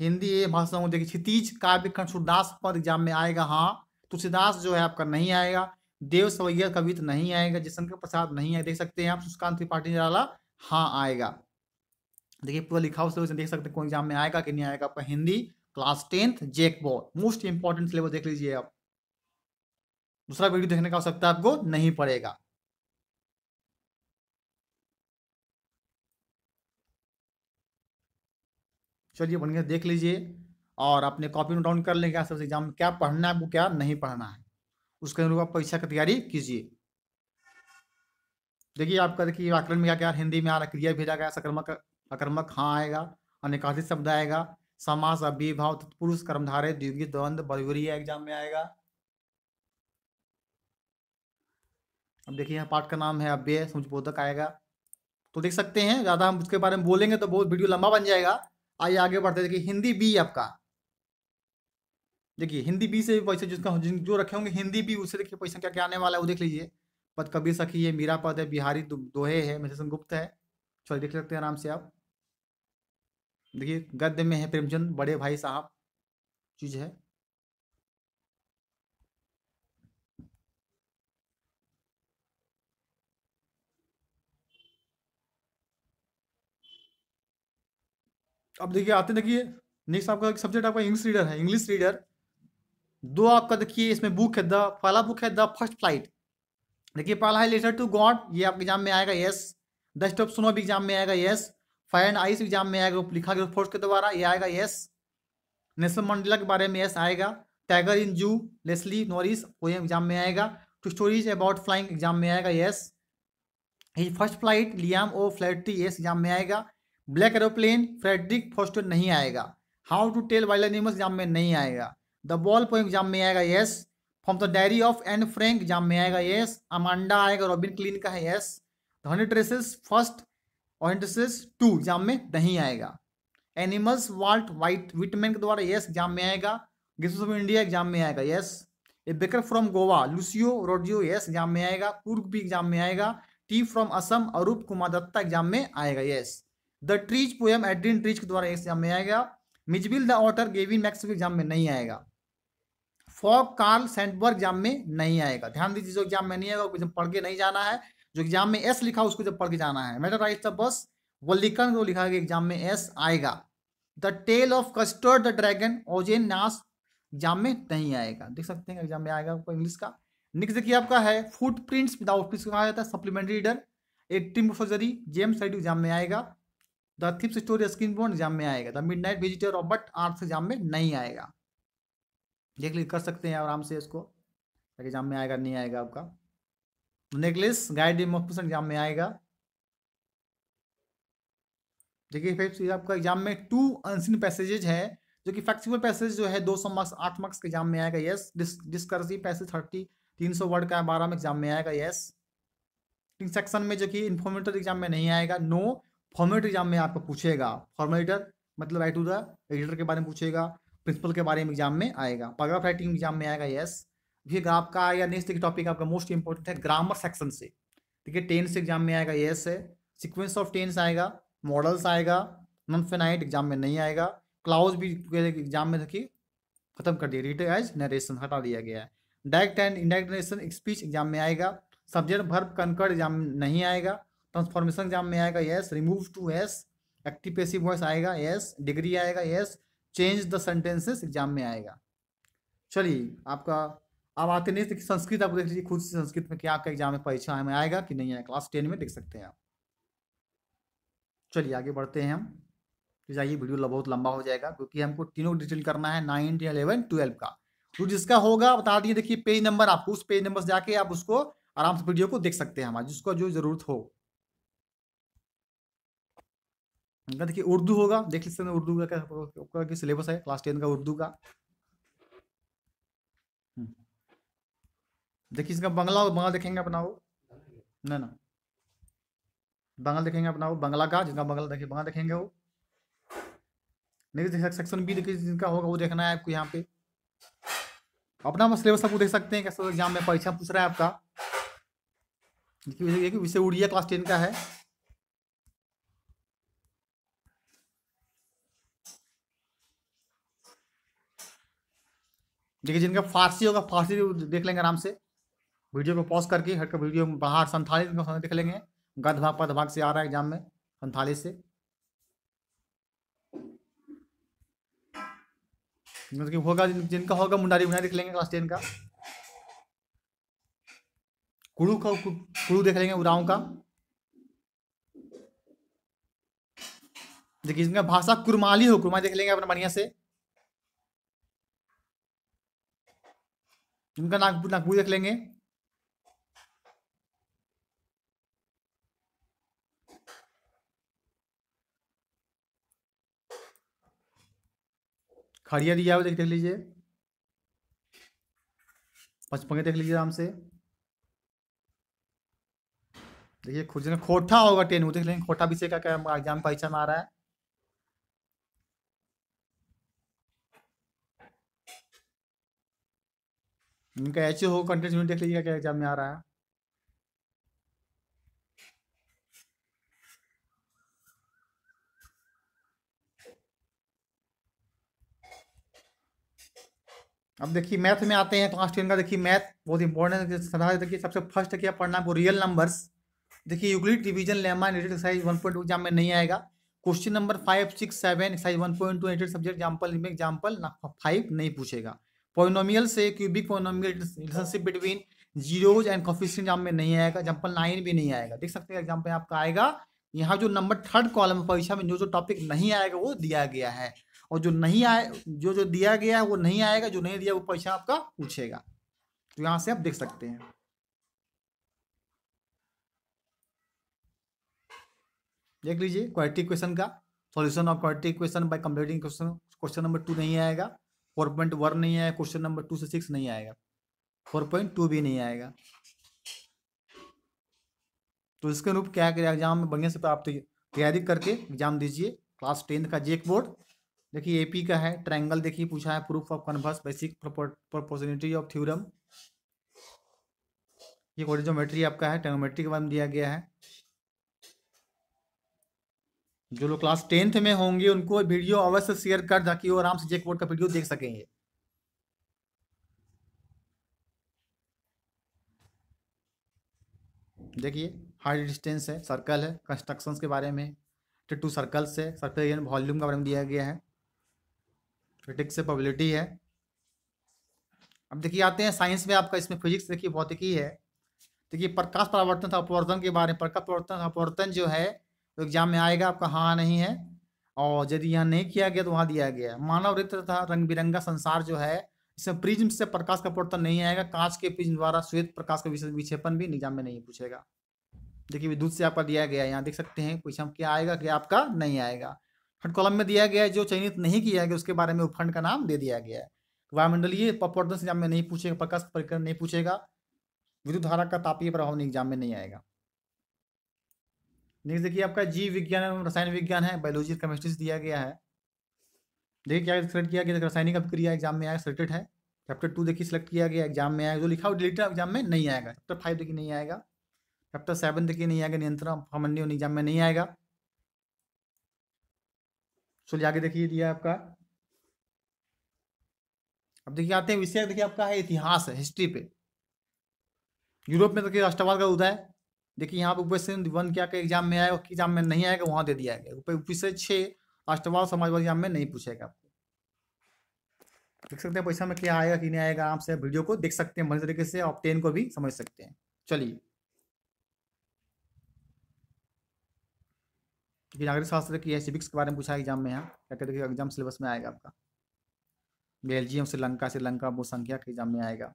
हिंदी भाषा में देखिए क्षितिज काव्य खंड सुरदास पद एग्जाम में आएगा हाँ तुलसीदास जो है आपका नहीं आएगा देव सवैया कवित नहीं आएगा जयशंकर प्रसाद नहीं आएगा देख सकते हैं आप सुशकांत त्रिपाठी निराला हाँ आएगा देखिए पूरा लिखा हुआ देख सकते हैं कौन एग्जाम में आएगा कि नहीं आएगा आपका Hindi class tenth JAC board most important syllabus देख लीजिए आप दूसरा वीडियो देखने का आवश्यकता आपको नहीं पड़ेगा चलिए गया देख लीजिए और अपने कॉपी में डाउन कर लेंगे सबसे एग्जाम क्या पढ़ना है आपको क्या नहीं पढ़ना है उसके अनुरूप परीक्षा की तैयारी कीजिए देखिए आपका देखिए व्याकरण में क्या क्या हिंदी में आ रहा क्रिया भेजा गया सक्रमक अक्रमक हाँ आएगा अनिकाधित शब्द आएगा समास अभिभाव तत्पुरुष कर्मधारे द्विगी द्वंद बलवरीय एग्जाम में आएगा अब देखिए यहाँ पार्ट का नाम है अव्यय समझ बोधक आएगा तो देख सकते हैं ज़्यादा हम उसके बारे में बोलेंगे तो बहुत वीडियो लंबा बन जाएगा आइए आगे बढ़ते देखिए हिंदी बी आपका देखिए हिंदी बी से भी पैसे जिसका जिन जो रखे होंगे हिंदी बी उससे देखिए पैसा क्या क्या आने वाला है वो देख लीजिए पद कबीर सखी है मीरा पद है बिहारी दोहे है मधुसूदन गुप्त है चलो देख सकते हैं आराम से आप देखिए गद्य में है प्रेमचंद बड़े भाई साहब चीज़ है अब देखिए आते देखिए नेक्स्ट आपका सब्जेक्ट आपका इंग्लिश रीडर है इंग्लिश रीडर दो आपका देखिए इसमें बुक है द पहला बुक है द फर्स्ट फ्लाइट देखिए पहला है लेटर टू गॉड ये आपके एग्जाम में आएगा यस डस्ट ऑफ स्नो भी एग्जाम में आएगा yes fire and ice exam में आएगा लिखा गया फोर्स के द्वारा ये आएगा यस नेल्सन मंडला के बारे में यस आएगा टाइगर इन जू लेसली नॉरिस वो एग्जाम में आएगा two stories about flying exam में आएगा yes first flight Liam O'Flaherty yes exam में आएगा ब्लैक एरोप्लेन फ्रेडरिक फोस्टर नहीं आएगा how to tell wild animals exam में नहीं आएगा द बॉल पॉइंट एग्जाम में आएगा yes from the diary of Anne Frank exam में आएगा येस अमांडा आएगा रॉबिन क्लीन का है येस द हंड्रेड फर्स्ट और टू एग्जाम में नहीं आएगा एनिमल्स वाल्ट वाइट विटमैन के द्वारा येस एग्जाम में आएगा गिफ्ट ऑफ इंडिया एग्जाम में आएगा yes a baker from Goa Lucio रोडियो येस एग्जाम में आएगा कुर्ग भी एग्जाम में आएगा tea from Assam Arup Kumar Datta exam में आएगा yes the trees poem Adrienne ट्रीज के द्वारा एग्जाम में आएगा Mijbil the otter Gavin Maxwell exam में नहीं आएगा फॉक कार्ल सेंटबर्ग एग्जाम में नहीं आएगा ध्यान दीजिए जो एग्जाम में नहीं आएगा जब पढ़ के नहीं जाना है जो एग्जाम में एस लिखा उसको जब पढ़ के जाना है मैटर राइट बस वल्लिकन जो लिखा है एग्जाम में एस आएगा the tale of custard the dragon ओजेन नास एग्जाम में नहीं आएगा देख सकते हैं एग्जाम में आएगा आपको इंग्लिश का नेक्स्ट देखिए आपका है फुट प्रिंट्स विदाउट प्रिंट्स कहा जाता है सप्लीमेंट्री रीडर एक टीम सर्जरी जेम्स एग्जाम में आएगा the thief's story Ruskin Bond exam में आएगा the midnight visitor Robert Arthur exam में नहीं आएगा देख लीजिए कर सकते हैं आराम से इसको एग्जाम में आएगा नहीं आएगा आपका नेकलेस गाइड मॉक्यूशन एग्जाम में आएगा देखिए फिफ्थ आपका एग्जाम में टू अनसिन पैसेजेज है जो कि फैक्सिबल पैसेज जो है दो सौ मार्क्स आठ मार्क्स के एग्जाम में आएगा यस डिस्कर्सिव पैसेज थर्टी तीन सौ वर्ड का बारह में एग्जाम में आएगा यस सेक्शन में जो कि इन्फॉर्मेटिव एग्जाम में नहीं आएगा नो फॉर्मेटिव एग्जाम में आपको पूछेगा फॉर्मेटर मतलब राइट टू द एडिटर के बारे में पूछेगा प्रिंसिपल के बारे में एग्जाम में आएगा पैराग्राफ राइटिंग एग्जाम में आएगा यस ये आपका आएगा नेक्स्ट देखिए टॉपिक आपका मोस्ट इंपॉर्टेंट है ग्रामर सेक्शन से ठीक है टेंस एग्जाम में आएगा यस है सिक्वेंस ऑफ टेंस आएगा मॉडल्स आएगा नॉन फेनाइट एग्जाम में नहीं आएगा क्लाउज भी एग्जाम में देखिए खत्म कर दिया रिटर एज नरेशन हटा दिया गया है direct and indirect narration speech exam में आएगा सब्जेक्ट भर्ब कंकर्ड एग्जाम में नहीं आएगा ट्रांसफॉर्मेशन एग्जाम में आएगा yes remove too as active passive voice आएगा यस डिग्री आएगा yes change the sentences exam में आएगा चलिए आपका अब आते नहीं देखिए संस्कृत आप देख लीजिए खुद से संस्कृत में क्या आपका एग्जाम में परीक्षा में आएगा कि नहीं आएगा क्लास टेन में देख सकते हैं आप चलिए आगे बढ़ते हैं हम तो जाइए वीडियो बहुत लंबा हो जाएगा क्योंकि हमको तीनों डिटेल करना है नाइन टेन अलेवन ट्वेल्व का तो जिसका होगा बता दिए देखिए पेज नंबर आपको उस पेज नंबर से जाके आप उसको आराम से वीडियो को देख सकते हैं हमारे जिसको जो जरूरत हो उनका देखिए उर्दू होगा देख सकते हैं उर्दू का क्या सिलेबस है क्लास टेन का उर्दू का हम्म। देखिए इसका बंगला और बंगला देखेंगे अपना वो ना ना बंगला देखेंगे अपना वो बंगला का जिनका बंगला देखिए बंगला देखेंगे वो नहीं सेक्शन बी देखिए जिनका होगा वो देखना है आपको यहाँ पे अपना सिलेबस आपको देख सकते हैं कैसा एग्जाम में परीक्षा पूछ रहा है आपका देखिए विषय उड़िया क्लास टेन का है देखिए जिनका फारसी होगा फारसी देख लेंगे आराम से वीडियो को पॉज करके हर कर वीडियो बाहर संथाली देख लेंगे गद भाग पद भाग से आ रहा है एग्जाम में संथाली से मतलब होगा जिन, जिनका होगा मुंडारी मुंडारी देख लेंगे क्लास टेन का कुड़ू का कुड़ू देख लेंगे उराव का देखिए जिनका भाषा कुरमाली हो कुरमाली देख लेंगे अपना बढ़िया से उनका नागपुर नागपुर देख लेंगे खड़िया दिया देख देख लीजिए पचपंगे देख लीजिए आराम से देखिए खुद खोटा होगा टेन वो देख लेंगे खोटा विषय का क्या एग्जाम परीक्षा में आ रहा है इनका एच हो कंटेंट यूनिट देख लीजिएगा क्या एग्जाम में आ रहा है अब देखिए मैथ में आते हैं क्लास तो टेन का देखिए मैथ बहुत इंपॉर्टेंट है देखिए सबसे फर्स्ट क्या पढ़ना है वो रियल नंबर्स देखिए Euclid division lemma edit exercise one point exam में नहीं आएगा question number five six seven exercise one point two edit subject example example five नहीं पूछेगा पोइनोमियल से cubic polynomial relationship between zeros and coefficient यहाँ में नहीं आएगा एग्जाम्पल नाइन भी नहीं आएगा देख सकते हैं एग्जाम्पल आपका आएगा यहाँ जो नंबर थर्ड कॉलम परीक्षा में जो जो टॉपिक नहीं आएगा वो दिया गया है और जो नहीं आए जो जो दिया गया है वो नहीं आएगा जो नहीं दिया वो परीक्षा आपका पूछेगा तो यहाँ से आप देख सकते हैं देख लीजिए क्वालिटी क्वेश्चन का solution of quality question by completing question question number two नहीं आएगा फोर पॉइंट वन नहीं आया क्वेश्चन नंबर टू से सिक्स नहीं आएगा फोर पॉइंट टू भी नहीं आएगा तो इसके अनुरूप क्या करें एग्जाम में बढ़िया से तो आप तो तैयारी करके एग्जाम दीजिए क्लास टेंथ का जेक बोर्ड देखिए एपी का है ट्रायंगल देखिए पूछा है proof of converse basic proportionality of theorem ये कोडिजोमेट्री आपका है टेगोमेट्री के बारे में दिया गया है जो लोग क्लास टेंथ में होंगे उनको वीडियो अवश्य शेयर कर ताकि वो आराम से जेक बोर्ड का वीडियो देख सकेंगे देखिए हार्ड डिस्टेंस है सर्कल है कंस्ट्रक्शन के बारे में टू सर्कल्स है सर्कल वॉल्यूम के बारे में दिया गया है फिटिक्स से पॉबिलिटी है अब देखिए आते हैं साइंस में आपका इसमें फिजिक्स देखिए भौतिकी है देखिए प्रकाश परावर्तन था अपवर्तन के बारे में प्रकाश परावर्तन अपवर्तन जो है तो एग्जाम में आएगा आपका हाँ नहीं है और यदि यहाँ नहीं किया गया तो वहाँ दिया गया मानव रित्र था रंग बिरंगा संसार जो है इसमें प्रिज्म से प्रकाश का परिवर्तन नहीं आएगा कांच के प्रिज्म द्वारा श्वेत प्रकाश का विक्षेपण भी एग्जाम में नहीं पूछेगा देखिए विद्युत से आपका दिया गया यहाँ देख सकते हैं क्वेश्चन क्या आएगा क्या आपका नहीं आएगा थर्ड कॉलम में दिया गया है जो चयनित नहीं किया गया उसके बारे में उपखंड का नाम दे दिया गया है वायुमंडलीय परिवर्तन एग्जाम में नहीं पूछेगा प्रकाश परिक्रम नहीं पूछेगा विद्युत धारा का तापीय प्रभाव एग्जाम में नहीं आएगा नेक्स्ट देखिए आपका जीव विज्ञान एवं रसायन विज्ञान है बायोलॉजी केमिस्ट्री से दिया गया है देखिए क्या सिलेक्ट किया गया रासायनिक अभिक्रिया एग्जाम में आया सिलेक्टेड है चैप्टर टू देखिए सिलेक्ट किया गया एग्जाम में आया जो लिखा हुआ डिलीटर एग्जाम में नहीं आएगा चैप्टर फाइव देखिए नहीं आएगा चैप्टर सेवन देखिए नहीं आएगा नियंत्रण फमंडियों एग्जाम में नहीं आएगा चलिए आगे देखिए दिया आपका अब देखिए आते हैं विषय देखिए आपका है इतिहास है हिस्ट्री पे यूरोप में देखिए राष्ट्रवाद का उदय देखिए यहाँ पे क्वेश्चन वन क्या का एग्जाम में आएगा एग्जाम में नहीं आएगा वहाँ दे दिया गया विषय छः राष्ट्रवाद समाजवाद एग्जाम में नहीं पूछेगा आपको देख सकते हैं पैसा में क्या आएगा कि नहीं आएगा आपसे वीडियो को देख सकते हैं बड़े तरीके से आप टेन को भी समझ सकते हैं चलिए नागरिक शास्त्र की है सिविक्स के बारे में पूछा एग्जाम में यहाँ क्या कहते हैं एग्जाम सिलेबस में आएगा आपका बेल्जियम श्रीलंका श्रीलंका बहुसंख्या संख्या के एग्जाम में आएगा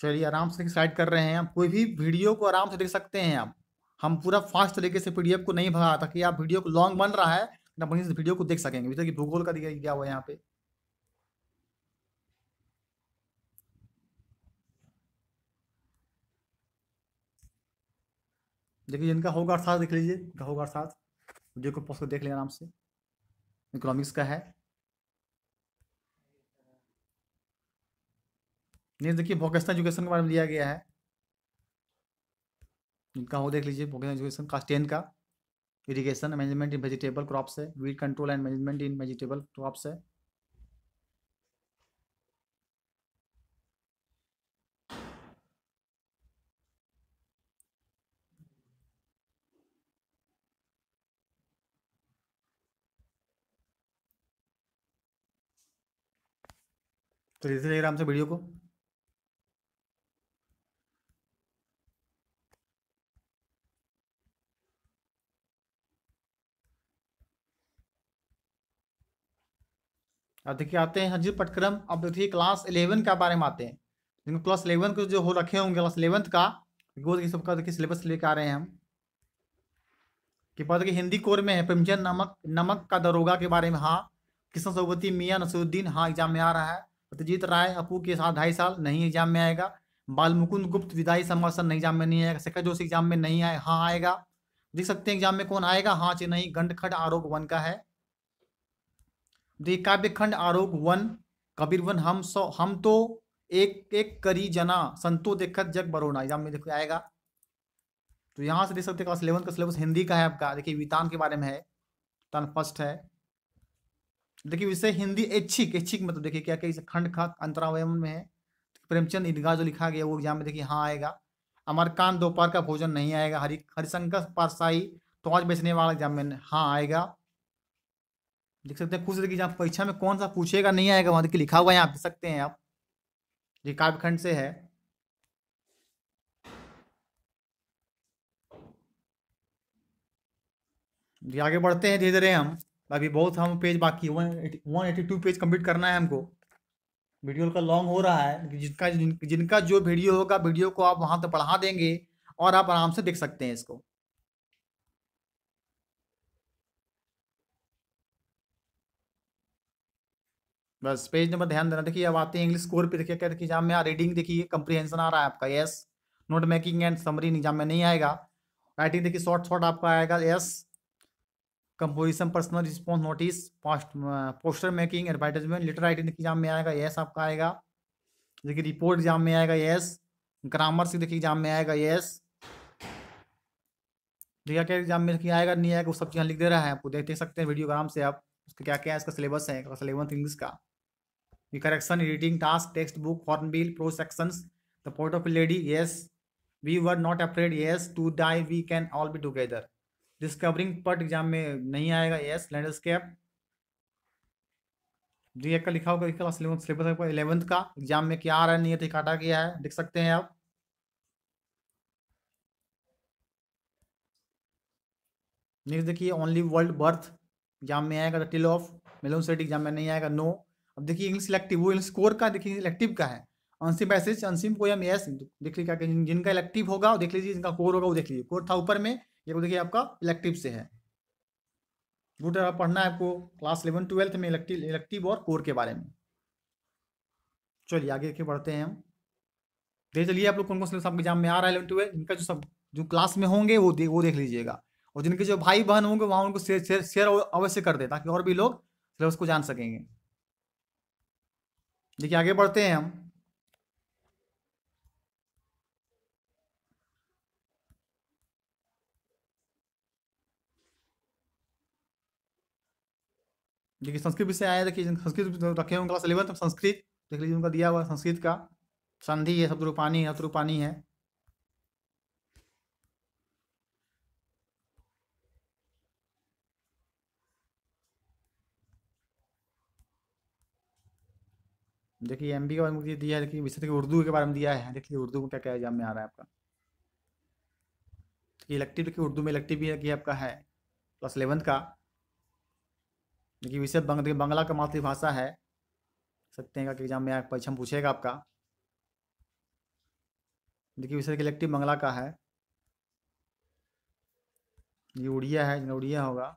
चलिए आराम से स्लाइड कर रहे हैं आप कोई भी वीडियो को आराम से देख सकते हैं आप हम पूरा फास्ट तरीके से पीडीएफ को नहीं भगा ताकि आप वीडियो को लॉन्ग बन रहा है ना से वीडियो को देख सकेंगे जैसे कि भूगोल का दिया गया हुआ यहाँ पे देखिए जिनका होगा अर्थात देख लीजिए होगा अर्थात वीडियो को पोस्ट देख लें आराम से इकोनॉमिक्स का है नेक्स्ट देखिए वोकेशनल एजुकेशन के बारे में दिया गया है इनका हो देख लीजिए वोकेशनल एजुकेशन क्लास टेन का irrigation management in vegetable crops है weed control and management in vegetable crops है तो इसी टेलीग्राम से वीडियो को अब देखिए आते हैं हजीर पटक्रम अब देखिए क्लास इलेवन का बारे में आते हैं जिनको क्लास इलेवन को जो हो रखे होंगे क्लास इलेवंथ का वो देखिए सबका देखिए सिलेबस लेके आ रहे हैं हम कि पता देखिए हिंदी कोर में है प्रेमचंद नमक नमक का दरोगा के बारे में हाँ कृष्ण सोवती मियाँ नसरुद्दीन हाँ एग्जाम में आ रहा है अतजीत राय अपू के साथ ढाई साल नहीं एग्जाम में आएगा बालमुकुंद गुप्त विदाई समर्सन नहीं एग्जाम में नहीं आएगा शेखर जोशी एग्जाम में नहीं आए हाँ आएगा देख सकते हैं एग्जाम में कौन आएगा हाँ चे नहीं गंडखंड आरोप वन का है दी काव्यखंड आरोग वन कबीर वन हम सो हम तो एक एक करी जना संतो देखत जग बरोना एग्जाम में देखो आएगा तो यहाँ से देख सकते क्लास इलेवन का सिलेबस हिंदी का है आपका देखिए वितान के बारे में है तान फर्स्ट है देखिए विषय हिंदी ऐच्छिक ऐच्छिक मतलब देखिए क्या क्या खंड खा अंतरावय में है प्रेमचंद ईदगाह जो लिखा गया वो एग्जाम में देखिए हाँ आएगा अमरकांत दोपहर का भोजन नहीं आएगा हरि हरिशंकर पारसाई तो आज बेचने वाला एग्जाम में हाँ आएगा लिख सकते हैं कुछ जहाँ परीक्षा में कौन सा पूछेगा नहीं आएगा वहां देखिए लिखा हुआ है आप देख सकते हैं आप ये काव्यखंड से है आगे बढ़ते हैं धीरे धीरे हम अभी बहुत हम पेज बाकी one eighty one eighty two page complete करना है हमको वीडियो का लॉन्ग हो रहा है जिनका जिनका जो वीडियो होगा वीडियो को आप वहां तक तो बढ़ा देंगे और आप आराम से देख सकते हैं इसको बस पेज नंबर ध्यान देना देखिए अब आते हैं इंग्लिश स्कोर पे देखिए क्या एग्जाम में रीडिंग देखिए कंप्रीहेंशन आ रहा है आपका yes note making and summary exam में नहीं आएगा राइटिंग देखिए शॉर्ट शॉर्ट आपका आएगा yes composition personal response notice post poster making advertisement letter writing exam में आएगा यस आपका आएगा देखिए रिपोर्ट एग्जाम में आएगा यस ग्रामर से देखिए एग्जाम में आएगा यस देखिए क्या एग्जाम में देखिए आएगा नहीं आएगा वो सब चीज़ लिख दे रहा है आपको देख सकते हैं वीडियोग्राम से आप उसके क्या क्या है इसका सिलेबस है सिलेबस इंग्लिश का the correction editing task textbook hornbill pro sections the point of a lady yes we were not afraid yes to die we can all be together discovering Tut exam में नहीं आएगा येस लैंडस्केप जी एक का लिखा होगा इसका सिलेबस इलेवंथ का एग्जाम में क्या आ रहा है नहीं है काटा गया है देख सकते हैं आप नेक्स्ट देखिए ओनली वर्ल्ड बर्थ एग्जाम में आएगा tale of melon city exam में नहीं आएगा नो no. अब देखिए इंग्लिश इलेक्टिव वो स्कोर का देखिए इलेक्टिव का है अंसिम पैसेज अंसिम को एम एस देख लीजिए क्या जिनका इलेक्टिव होगा देख लीजिए जिनका कोर होगा वो देख लीजिए कोर था ऊपर में ये देखिए आपका इलेक्टिव से है गुड पढ़ना है आपको क्लास इलेवन ट्वेल्थ में इलेक्टिव और कोर के बारे में चलिए आगे के बढ़ते हैं हम देख चलिए आप लोग कौन कौन सब एग्जाम में आ रहा है इलेवन ट्वेल्थ जिनका जो सब जो क्लास में होंगे वो दे, वो देख लीजिएगा और जिनके जो भाई बहन होंगे वहाँ उनको शेयर शेयर अवश्य कर दे ताकि और भी लोग सिलेबस को जान सकेंगे देखिए आगे बढ़ते हैं हम देखिए संस्कृत विषय आया देखिए संस्कृत रखे होंगे क्लास इलेवन संस्कृत देख लीजिए उनका दिया हुआ संस्कृत का संधि है शत्रुपानी है अतरूपानी है देखिए एम बी के बारे में दिया है देखिए विशेष उर्दू के बारे में दिया है देखिए उर्दू में क्या क्या एग्जाम में आ रहा है आपका इलेक्टिव देखिए उर्दू में इलेक्टिव भी है कि आपका है क्लास इलेवंथ का देखिए विषय बंग, देखिए बंगला का मातृभाषा है सकते हैं कि एग्जाम में परीक्षा पूछेगा आपका देखिए विषय इलेक्टिव बंगला का है ये उड़िया है उड़िया होगा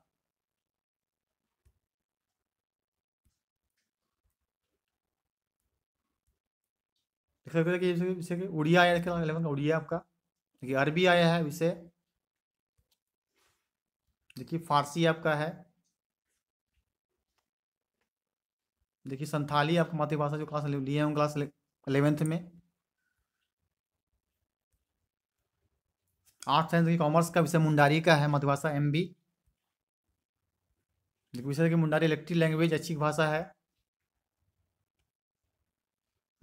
देख सकते हैं कि जैसे कि उड़िया आया उड़िया आपका देखिए अरबी आया है विषय देखिए फारसी आपका है देखिए संथाली आपका मातृभाषा जो क्लास लिए हूँ क्लास अलेवेंथ में आर्ट साइंस देखिए कॉमर्स का विषय मुंडारी का है मातृभाषा एम बी विषय की मुंडारी इलेक्ट्रिक लैंग्वेज अच्छी भाषा है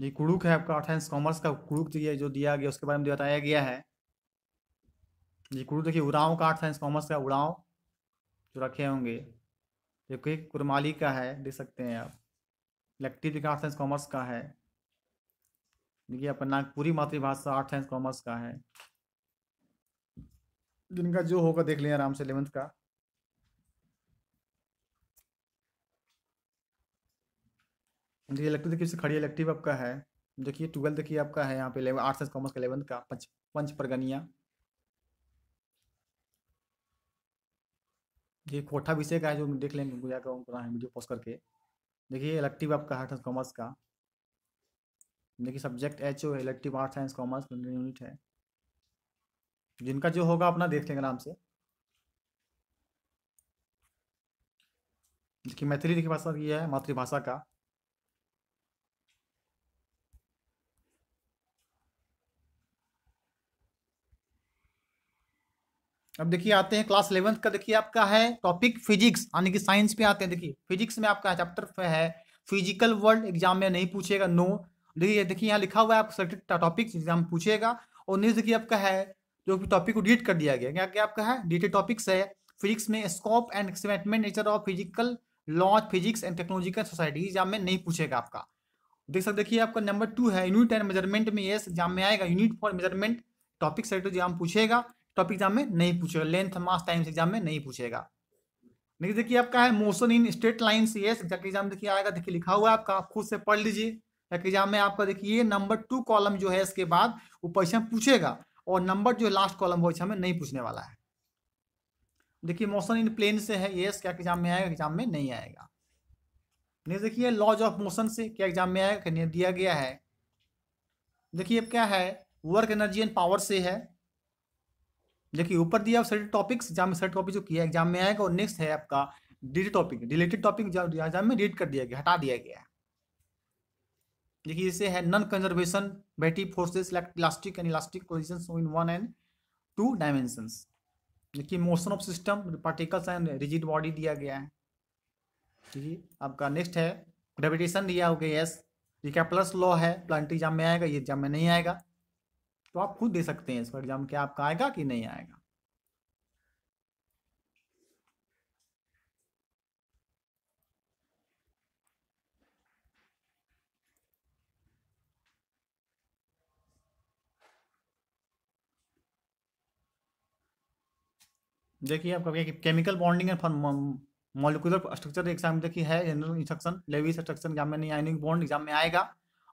ये कुड़ुक है आपका अर्थाइंस कॉमर्स का कुड़ुक तो जो दिया गया उसके बारे में बताया गया है ये कुड़ुक देखिए उड़ाओं का अर्थाइंस कॉमर्स का उड़ाव जो रखे होंगे जो कि कुरमाली का है देख सकते हैं आप इलेक्टिव का अर्थाइंस कॉमर्स का है देखिए अपन नागपुरी मातृभाषा आर्ट साइंस कॉमर्स का है जिनका जो होगा देख लें आराम से इलेवंथ का देखिए इलेक्टिव देखिए खड़ी इलेक्टिव आपका है देखिए ट्वेल्थ देखिए आपका है यहाँ पे इलेवन आर्ट्स एंड कॉमर्स का इलेवंथ का पंच पंच परगनिया ये कोठा विषय का है जो देख लेंगे गुजरा का पता है वीडियो पोस्ट करके देखिए इलेक्टिव आपका आर्ट्स एंड कॉमर्स का देखिए subject H O elective arts and commerce unit है जिनका जो होगा अपना देख लेंगे नाम से देखिए मैथिली देखिए भाषा की है मातृभाषा का अब देखिए आते हैं क्लास इलेवंथ का देखिए आपका है टॉपिक फिजिक्स यानी कि साइंस पे आते हैं देखिए फिजिक्स में आपका चैप्टर है फिजिकल वर्ल्ड एग्जाम में नहीं पूछेगा नो देखिए देखिए यहाँ लिखा हुआ है आपको सेलेक्टेड टॉपिक एग्जाम पूछेगा और नेक्स्ट देखिए आपका है जो कि टॉपिक को डिलीट कर दिया गया क्या क्या आपका है डिटेड टॉपिक्स है फिजिक्स में scope and excitement nature of physical laws physics and technological society exam में नहीं पूछेगा आपका देख सकते देखिए आपका नंबर टू है यूनिट एंड मेजरमेंट में ये एग्जाम में आएगा unit for measurement topic select exam पूछेगा टॉपिक एग्जाम में नहीं पूछेगा लेंथ मास टाइम्स एग्जाम में नहीं पूछेगा नेक्स्ट देखिए आपका है मोशन इन स्ट्रेट लाइन्स ये एग्जाम देखिए आएगा देखिए लिखा हुआ है आपका आप खुद से पढ़ लीजिए एग्जाम में आपका देखिए नंबर टू कॉलम जो है इसके बाद वो क्वेश्चन पूछेगा और नंबर जो लास्ट कॉलम वो हमें नहीं पूछने वाला है देखिए मोशन इन प्लेन से है ये क्या एग्जाम में आएगा एग्जाम में नहीं आएगा नेक्स्ट देखिए लॉज ऑफ मोशन से क्या एग्जाम में आएगा दिया गया है देखिए अब क्या है वर्क एनर्जी एंड पावर से है देखिए ऊपर दिया सर्ट टॉपिक्स एग्जाम में सर्ट टॉपिक जो किया एग्जाम में आएगा और नेक्स्ट है आपका डिटेड टॉपिक रिलेटेड टॉपिक एग्जाम में रीड कर दिया गया हटा दिया गया देखिए इसे है non conservation battery forces elastic and elastic collision in one and two dimension देखिए motion of system particles and rigid body दिया गया है ठीक है आपका नेक्स्ट है ग्रेविटेशन दिया हो गया यस ये क्या प्लस लॉ है प्लांट एग्जाम में आएगा ये एग्जाम में नहीं आएगा तो आप खुद दे सकते हैं पर एग्जाम क्या आपका आएगा कि नहीं आएगा देखिए आप कभी chemical bonding and molecular structure exam देखिए है general instruction Lewis structure exam में नहीं आएंगे बॉन्ड एग्जाम में आएगा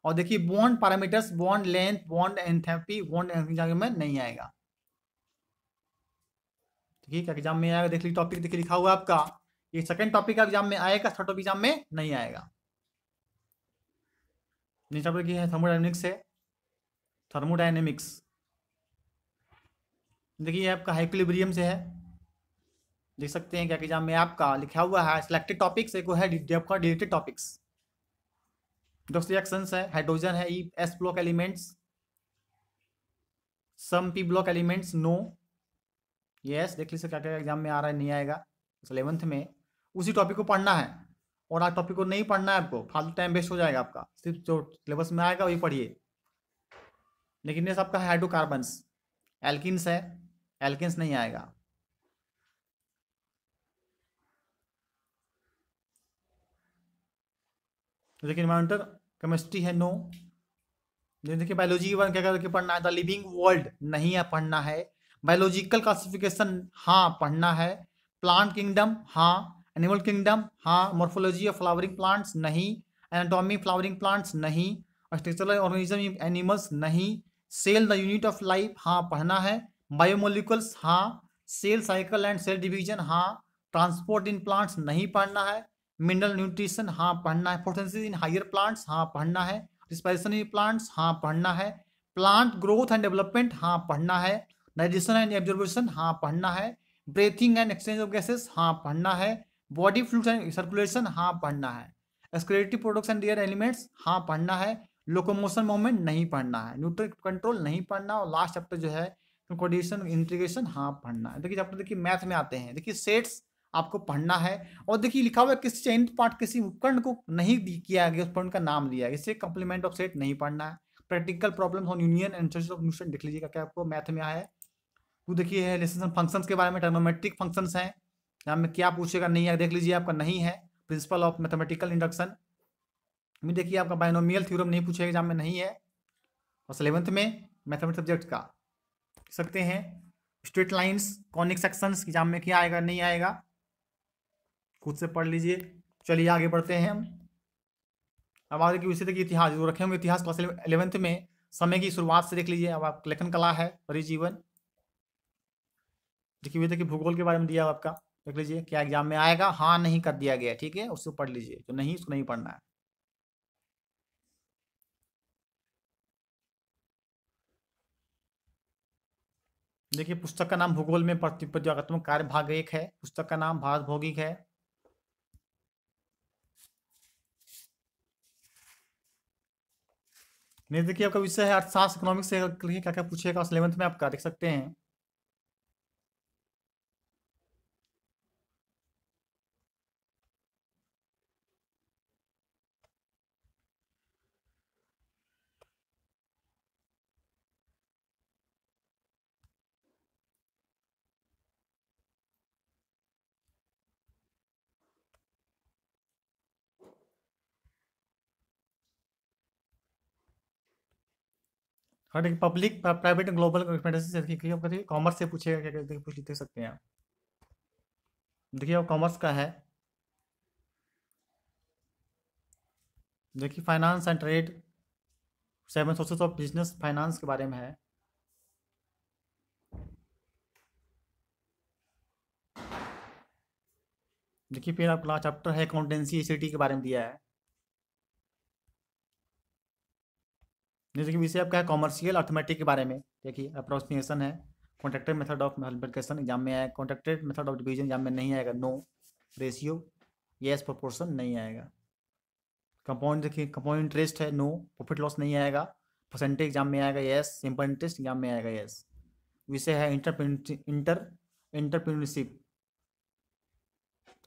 और देखिए bond parameters bond length bond enthalpy bond exam में नहीं आएगा ठीक है एग्जाम में आएगा देख लीजिए टॉपिक देखिए लिखा हुआ आपका ये सेकंड टॉपिक एग्जाम में आएगा थर्ड टॉपिक एग्जाम में नहीं आएगा नेक्स्ट है थर्मोडाइनमिक्स है थर्मोडाइनमिक्स देखिए ये आपका हाइक्लिब्रियम से है देख सकते हैं क्या एग्जाम में आपका लिखा हुआ है सिलेक्टेड टॉपिक्स एक है आपका रिलेटेड टॉपिक्स दोस्तों रिएक्शंस है हाइड्रोजन है ई S block elements some P block elements no yes देख लीजिए क्या क्या एग्जाम में आ रहा है नहीं आएगा इलेवंथ में उसी टॉपिक को पढ़ना है और आज टॉपिक को नहीं पढ़ना है आपको फालतू टाइम वेस्ट हो जाएगा आपका सिर्फ जो सिलेबस में आएगा वही पढ़िए लेकिन ये सबका हाइड्रोकार्बन्स एल्किन्स है एल्किन्स नहीं आएगा लेकिन तो मॉनिटर केमिस्ट्री है नो देखिए बायोलॉजी वन क्या करके पढ़ना है द लिविंग वर्ल्ड नहीं है पढ़ना है बायोलॉजिकल क्लासिफिकेशन हाँ पढ़ना है प्लांट किंगडम हाँ एनिमल किंगडम हाँ मोर्फोलॉजी ऑफ फ्लावरिंग प्लांट्स नहीं एनाटॉमी फ्लावरिंग प्लांट्स नहीं स्ट्रक्चरल ऑर्गेनिज्म एनिमल्स नहीं cell the unit of life हाँ पढ़ना है बायोमोलिकुल्स हाँ cell cycle and cell division हाँ ट्रांसपोर्ट इन प्लांट्स नहीं पढ़ना है मिनरल न्यूट्रिशन हाँ पढ़ना है फोटोसिंथेसिस इन हायर प्लांट्स हाँ पढ़ना है रिस्पायरेशन इन प्लांट्स हाँ पढ़ना है प्लांट ग्रोथ एंड डेवलपमेंट हाँ पढ़ना है डाइजेशन एंड एब्जॉर्बेशन हाँ पढ़ना है breathing and exchange of gases हाँ पढ़ना है बॉडी फ्लूड एंड सर्कुलेशन हाँ पढ़ना है excretive products and air elements हाँ पढ़ना है लोकोमोशन मूवमेंट नहीं पढ़ना है न्यूट्रिक कंट्रोल नहीं पढ़ना और लास्ट चैप्टर जो है कोऑर्डिनेशन इंटीग्रेशन हाँ पढ़ना है देखिए चैप्टर देखिए मैथ में आते हैं देखिए सेट्स आपको पढ़ना है और देखिए लिखा हुआ है किस चयनित पाठ किसी उपकरण को नहीं किया गया उपकरण का नाम दिया गया इससे कंप्लीमेंट ऑफ सेट नहीं पढ़ना है practical problem on union and of न्यूशन लिख लीजिएगा क्या आपको मैथ में आया है वो देखिए फंक्शन के बारे में टर्नोमेट्रिक फंक्शन है यहाँ में क्या पूछेगा नहीं है देख लीजिए आपका नहीं है प्रिंसिपल ऑफ मैथमेटिकल इंडक्शन में देखिए आपका बायनोमियल थ्योरम नहीं पूछेगा एग्जाम में नहीं है और सेलेवंथ में मैथमेटिक सब्जेक्ट का सकते हैं straight lines conic sections exam में क्या आएगा नहीं आएगा खुद से पढ़ लीजिए चलिए आगे बढ़ते हैं हम अब आगे की विषय देखिए इतिहास जो रखे होंगे इतिहास क्लास इलेवेंथ में समय की शुरुआत से देख लीजिए अब आप लेखन कला है परिजीवन देखिए हुए देखिए तो भूगोल के बारे में दिया आपका देख लीजिए क्या एग्जाम में आएगा हाँ नहीं कर दिया गया ठीक है उसको पढ़ लीजिए जो नहीं उसको नहीं पढ़ना है देखिए पुस्तक का नाम भूगोल में प्रतिपदात्मक कार्य भाग एक है पुस्तक का नाम भारत भौगिक है नहीं देखिए आपका विषय है अर्थशास्त्र इकोनॉमिक्स से क्या क्या पूछेगा उस इलेवंथ में आप देख सकते हैं और हाँ, देखिए पब्लिक प्राइवेट ग्लोबल कॉमर्स से पूछेगा क्या देखिए पूछ देख सकते हैं आप देखिए अब कॉमर्स का है देखिए finance and trade seven sources of business finance के बारे में है देखिए फिर आपका चैप्टर है अकाउंटेंसी एसीटी e के बारे में दिया है जैसे कि विषय आपका है कॉमर्शियल अर्थमेटिक के बारे में देखिए अप्रोक्सीनेशन है contracted method of multiplication exam में आया contracted method of division exam में नहीं आएगा नो रेशियो येस प्रोपोर्शन नहीं आएगा कंपाउंड देखिए कंपाउंड इंटरेस्ट है नो प्रॉफिट लॉस नहीं आएगा परसेंटेज एग्जाम में आएगा येस सिंपल इंटरेस्ट एग्जाम में आएगा येस विषय है इंटर इंटर इंटरप्रीनरशिप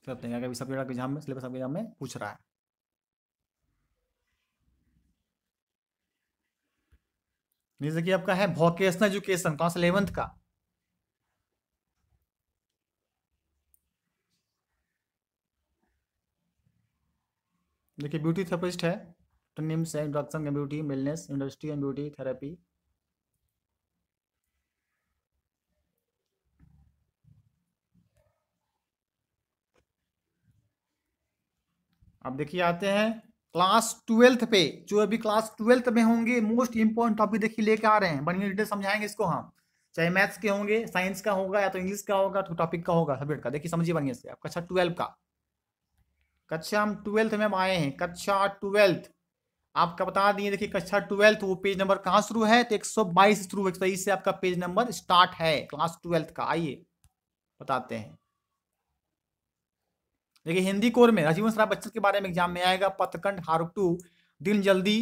करते हैं अगर सब्जेक्ट एग्जाम में सिलेबस एग्जाम में पूछ रहा है जैसे कि आपका है वोकेशनल एजुकेशन कौन सा इलेवंथ का देखिए ब्यूटी थेरेपिस्ट है निम्स तो है introduction and beauty wellness industry and beauty therapy अब देखिए आते हैं क्लास ट्वेल्थ पे जो अभी क्लास ट्वेल्थ में होंगे मोस्ट इंपॉर्टेंट टॉपिक देखिए लेके आ रहे हैं बढ़िया डिटेल समझाएंगे इसको हम चाहे मैथ्स के होंगे साइंस का होगा या तो इंग्लिश का होगा तो टॉपिक का होगा सब्जेक्ट का देखिए समझिए बढ़िया से आप कक्षा ट्वेल्व का कक्षा हम ट्वेल्थ में हम आए हैं कक्षा ट्वेल्थ आपका बता दिए देखिए कक्षा ट्वेल्थ वो पेज नंबर कहाँ शुरू है तो 122 शुरू एक सौ से आपका पेज नंबर स्टार्ट है क्लास ट्वेल्थ का आइए बताते हैं देखिए हिंदी कोर में राजीव शराब बच्चन के बारे में एग्जाम में आएगा पथखंड हार टू दिन जल्दी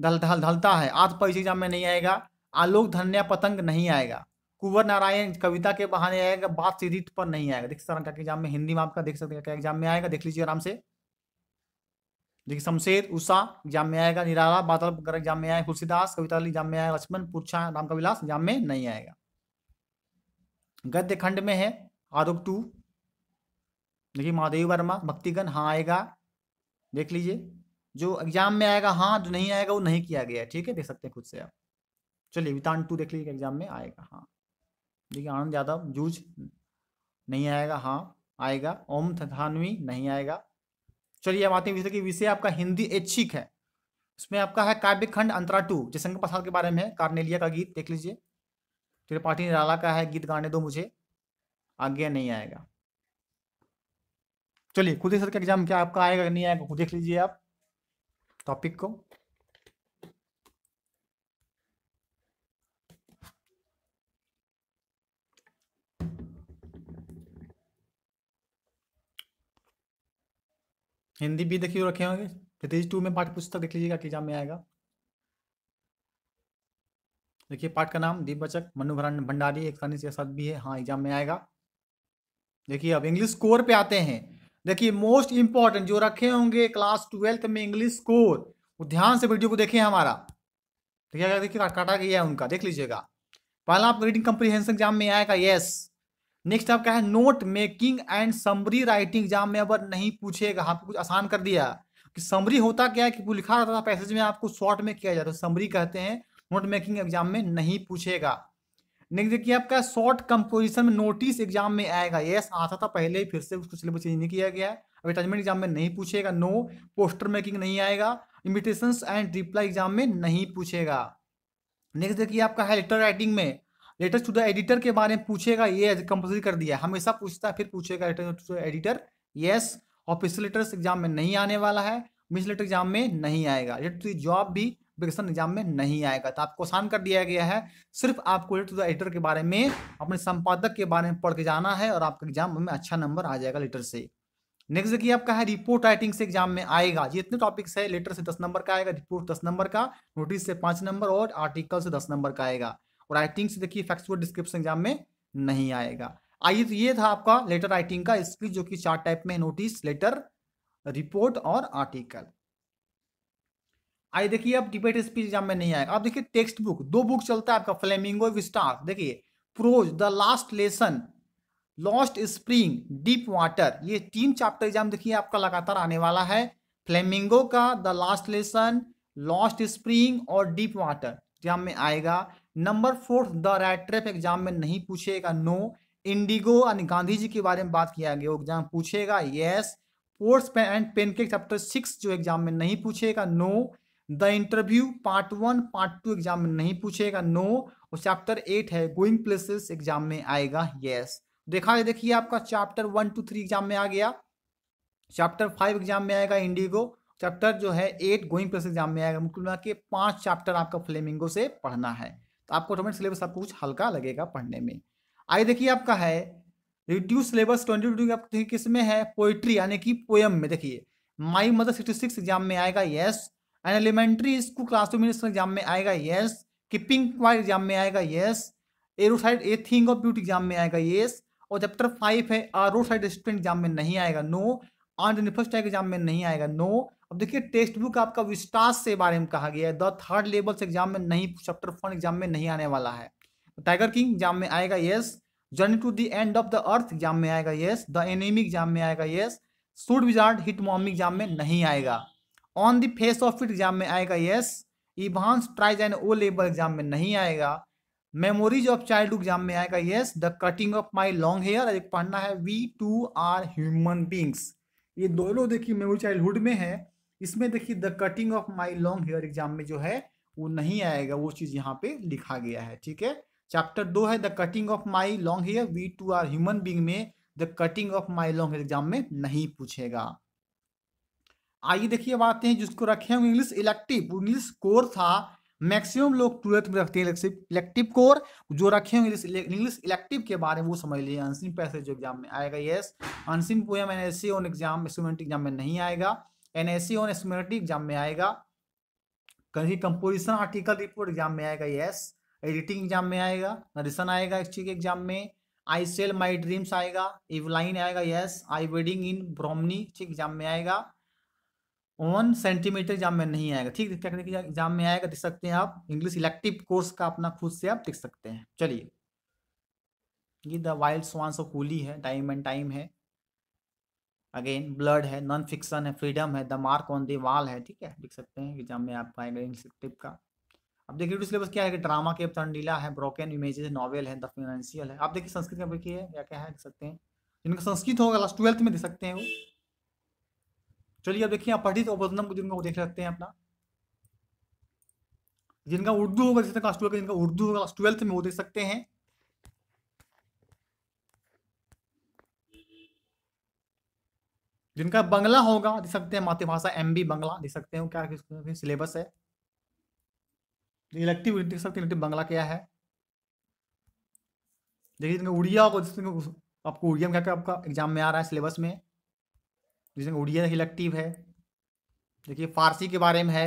ढल ढल ढलता है आज पर एग्जाम में नहीं आएगा आलोक धन्या पतंग नहीं आएगा कुंवर नारायण कविता के बहाने आएगा बात सीधी पर नहीं आएगा देख सर क्या एग्जाम में हिंदी में आपका देख सकते हैं क्या एग्जाम में आएगा देख लीजिए आराम से देखिए शमशेर उषा एग्जाम में आएगा निराला बादल एग्जाम में आएगा तुलसीदास कविता एग्जाम में आएगा लक्ष्मण पूछा राम का विलास एग्जाम में नहीं आएगा गद्य खंड में है आरोप टू देखिए महादेव वर्मा भक्तिगन हाँ आएगा देख लीजिए जो एग्जाम में आएगा हाँ जो नहीं आएगा वो नहीं किया गया है ठीक है देख सकते हैं खुद से आप चलिए वितान टू देख लीजिए एग्जाम में आएगा हाँ देखिए आनंद यादव जूझ नहीं आएगा हाँ आएगा ओम थानवी नहीं आएगा चलिए अब आते हैं विषय की विषय आपका हिंदी ऐच्छिक है उसमें आपका है काव्य खंड अंतरा टू जयशंकर प्रसाद के बारे में है कार्नेलिया का गीत देख लीजिए त्रिपाठी निराला का है गीत गाने दो मुझे आज्ञा नहीं आएगा चलिए खुद ही सर का एग्जाम क्या आपका आएगा नहीं आएगा खुद देख लीजिए आप टॉपिक को हिंदी भी देखिए रखे होंगे नीतीश टू में पाठ पुस्तक देख लीजिएगा एग्जाम में आएगा देखिए पाठ का नाम बचक मनु भंडारी एक साथ भी है हाँ एग्जाम में आएगा देखिए अब इंग्लिश स्कोर पे आते हैं देखिए मोस्ट इंपॉर्टेंट जो रखे होंगे क्लास ट्वेल्थ में इंग्लिश स्कोर वो ध्यान से वीडियो को देखें हमारा देखिए देखिए काटा गया है उनका देख लीजिएगा पहला आप रीडिंग कम्प्रीहेंशन एग्जाम में आएगा यस नेक्स्ट आपका है note making and summary writing exam में अगर नहीं पूछेगा आपको कुछ आसान कर दिया कि समरी होता क्या है कि लिखा रहता था पैसेज में आपको शॉर्ट में किया जाता है समरी तो कहते हैं नोट मेकिंग एग्जाम में नहीं पूछेगा नेक्स्ट देखिए आपका शॉर्ट कंपोजिशन में नोटिस एग्जाम में आएगा यस आता था पहले ही फिर से उसको सिलेबस चेंज नहीं किया गया है अब अटैचमेंट एग्जाम में नहीं पूछेगा नो पोस्टर मेकिंग नहीं आएगा इन्विटेशन एंड रिप्लाई एग्जाम में नहीं पूछेगा नेक्स्ट देखिए आपका है लेटर राइटिंग में लेटर टू द एडिटर के बारे में पूछेगा ये कंपल्सरी कर दिया हमेशा पूछता है फिर पूछेगा letter to the editor yes official letters exam में नहीं आने वाला है मिस लेटर एग्जाम में नहीं आएगा लेटर टू जॉब भी विकसन एग्जाम में नहीं आएगा तो आपको आसान कर दिया गया है सिर्फ आपको लेटर टू द एडिटर के बारे में अपने संपादक के बारे में पढ़ के जाना है और आपका एग्जाम में अच्छा नंबर आ जाएगा लेटर से नेक्स्ट देखिए आपका है रिपोर्ट राइटिंग से एग्जाम में आएगा जितने टॉपिक्स है लेटर से दस नंबर का आएगा रिपोर्ट दस नंबर का नोटिस से पांच नंबर और आर्टिकल से दस नंबर का आएगा और राइटिंग से देखिए फैक्चुअल डिस्क्रिप्शन एग्जाम में नहीं आएगा आइए तो ये था आपका लेटर राइटिंग का स्किल जो कि चार टाइप में नोटिस लेटर रिपोर्ट और आर्टिकल आइए देखिए अब डिबेट स्पीच एग्जाम में नहीं आएगा अब देखिए टेक्स्ट बुक दो बुक चलता है आपका फ्लेमिंगो विस्टार देखिए prose the last lesson lost spring deep water ये तीन चैप्टर एग्जाम देखिए आपका लगातार आने वाला है फ्लेमिंगो का the last lesson lost spring और डीप वाटर एग्जाम में आएगा number fourth the rat trap exam में नहीं पूछेगा नो इंडिगो यानी गांधी जी के बारे में बात किया गया एग्जाम पूछेगा yes poets pen and pancake chapter six जो एग्जाम में नहीं पूछेगा no the interview part one part two exam में नहीं पूछेगा नो और चैप्टर एट है गोइंग प्लेसेस एग्जाम में आएगा यस देखा देखिए आपका chapter one two three exam में आ गया चैप्टर फाइव एग्जाम में आएगा इंडिगो चैप्टर जो है एट गोइंग प्लेस एग्जाम में आएगा मुकुल मतलब के पांच चैप्टर आपका फ्लेमिंगो से पढ़ना है तो आपको ऑटोमेटिक सिलेबस आपको कुछ हल्का लगेगा पढ़ने में आइए देखिए आपका है रिड्यूस सिलेबस ट्वेंटी टू किस में है पोइट्री यानी कि पोएम में देखिए my mother sixty six exam में आएगा yes and elementary school classroom exam में आएगा येस किपिंग वाइट एग्जाम में आएगा yes a roadside a thing of beauty exam में आएगा येस और चैप्टर फाइव है आ रोड साइड एग्जाम में नहीं आएगा नो आंड फर्स्ट एग्जाम में नहीं आएगा नो अब देखिए टेक्स्ट बुक आपका विस्टास से बारे में कहा गया है द थर्ड लेवल से एग्जाम में नहीं चैप्टर फोन एग्जाम में नहीं आने वाला है टाइगर किंग एग्जाम में आएगा yes journey to the end of the earth exam में आएगा येस द एनिमी एग्जाम में आएगा yes should wizard hit mommy exam में नहीं आएगा on the face of it exam में आएगा yes Evans tries and O level exam में नहीं आएगा मेमोरीज ऑफ चाइल्ड एग्जाम में आएगा yes the cutting of my long hair एक पढ़ना है we too are human beings ये दोनों देखिए मेमोरी चाइल्डहुड में है इसमें देखिए the cutting of my long hair exam में जो है वो नहीं आएगा वो चीज़ यहाँ पे लिखा गया है ठीक है चैप्टर दो है the cutting of my long hair we too are human being में the cutting of my long hair exam में नहीं पूछेगा आइए देखिए अब आते हैं जिसको रखे होंगे इंग्लिश इलेक्टिव इंग्लिश कोर था मैक्सिमम लोग ट्वेल्थ में रखते हैं इलेक्टिव कोर जो रखे होंगे इंग्लिश इंग्लिश इलेक्टिव के बारे में वो समझ लीजिए अनसिन पैसेज जो एग्जाम में आएगा yes unseen poem N S on exam स्टूमेंट एग्जाम में नहीं आएगा एन एस ऑन स्टूमेंट एग्जाम में आएगा कहीं कंपोजिशन आर्टिकल रिपोर्ट एग्जाम में आएगा यस एडिटिंग एग्जाम में आएगा नरिसन आएगा इस चीज एग्जाम में आई सेल माई ड्रीम्स आएगा इवलाइन आएगा यस आई वेडिंग इन ब्रोमनी ठीक एग्जाम में आएगा वन सेंटीमीटर एग्जाम में नहीं आएगा ठीक है क्या करेगा एग्जाम में आएगा देख सकते हैं आप इंग्लिश इलेक्टिव कोर्स का अपना खुद से आप देख सकते हैं चलिए ये the wild swans of Coole है टाइम एंड टाइम है अगेन ब्लड है नॉन फिक्शन है फ्रीडम है the mark on the wall है ठीक है देख सकते हैं एग्जाम में आपका आएगा इंग्लिश का अब देखिए टू सिलेबस क्या है ड्रामा के तंडीला है ब्रोकन इमेजेस नॉवल है द फिनेंशियल है आप देखिए संस्कृत का देखिए क्या क्या है देख सकते हैं जिनका संस्कृत होगा लास्ट ट्वेल्थ में देख सकते हैं वो चलिए अब देखिए पठित उपसनम को जिनका वो देख सकते हैं अपना जिनका उर्दू होगा जिसने क्लास ट्वेल्थ जिनका उर्दू होगा क्लास ट्वेल्थ में वो देख सकते हैं जिनका बंगला होगा देख सकते हैं मातृभाषा एम बी बंगला देख सकते हैं क्या सिलेबस है इलेक्टिव देख सकते हैं बंगला क्या है देखिए जिनका उड़िया होगा जिसने आपको उड़िया में क्या क्या आपका एग्जाम में आ रहा है सिलेबस में जिसमें ओडियन इलेक्टिव है देखिए फारसी के बारे में है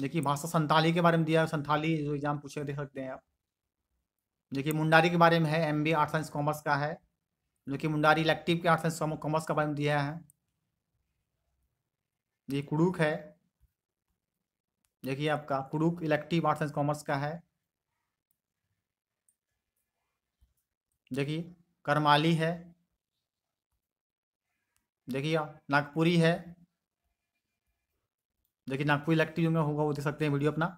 देखिए भाषा संथाली के बारे में दिया है संथाली जो एग्जाम पूछे देख सकते हैं आप देखिए मुंडारी के बारे में है M B arts science commerce का है जो कि मुंडारी इलेक्टिव के आर्ट्स साइंस कॉमर्स का बारे में दिया है ये कुड़ूक है देखिए आपका Kurukh elective arts and commerce का है देखिए करमाली है देखिए नागपुरी है देखिए नागपुरी इलेक्टिव में होगा वो देख सकते हैं वीडियो अपना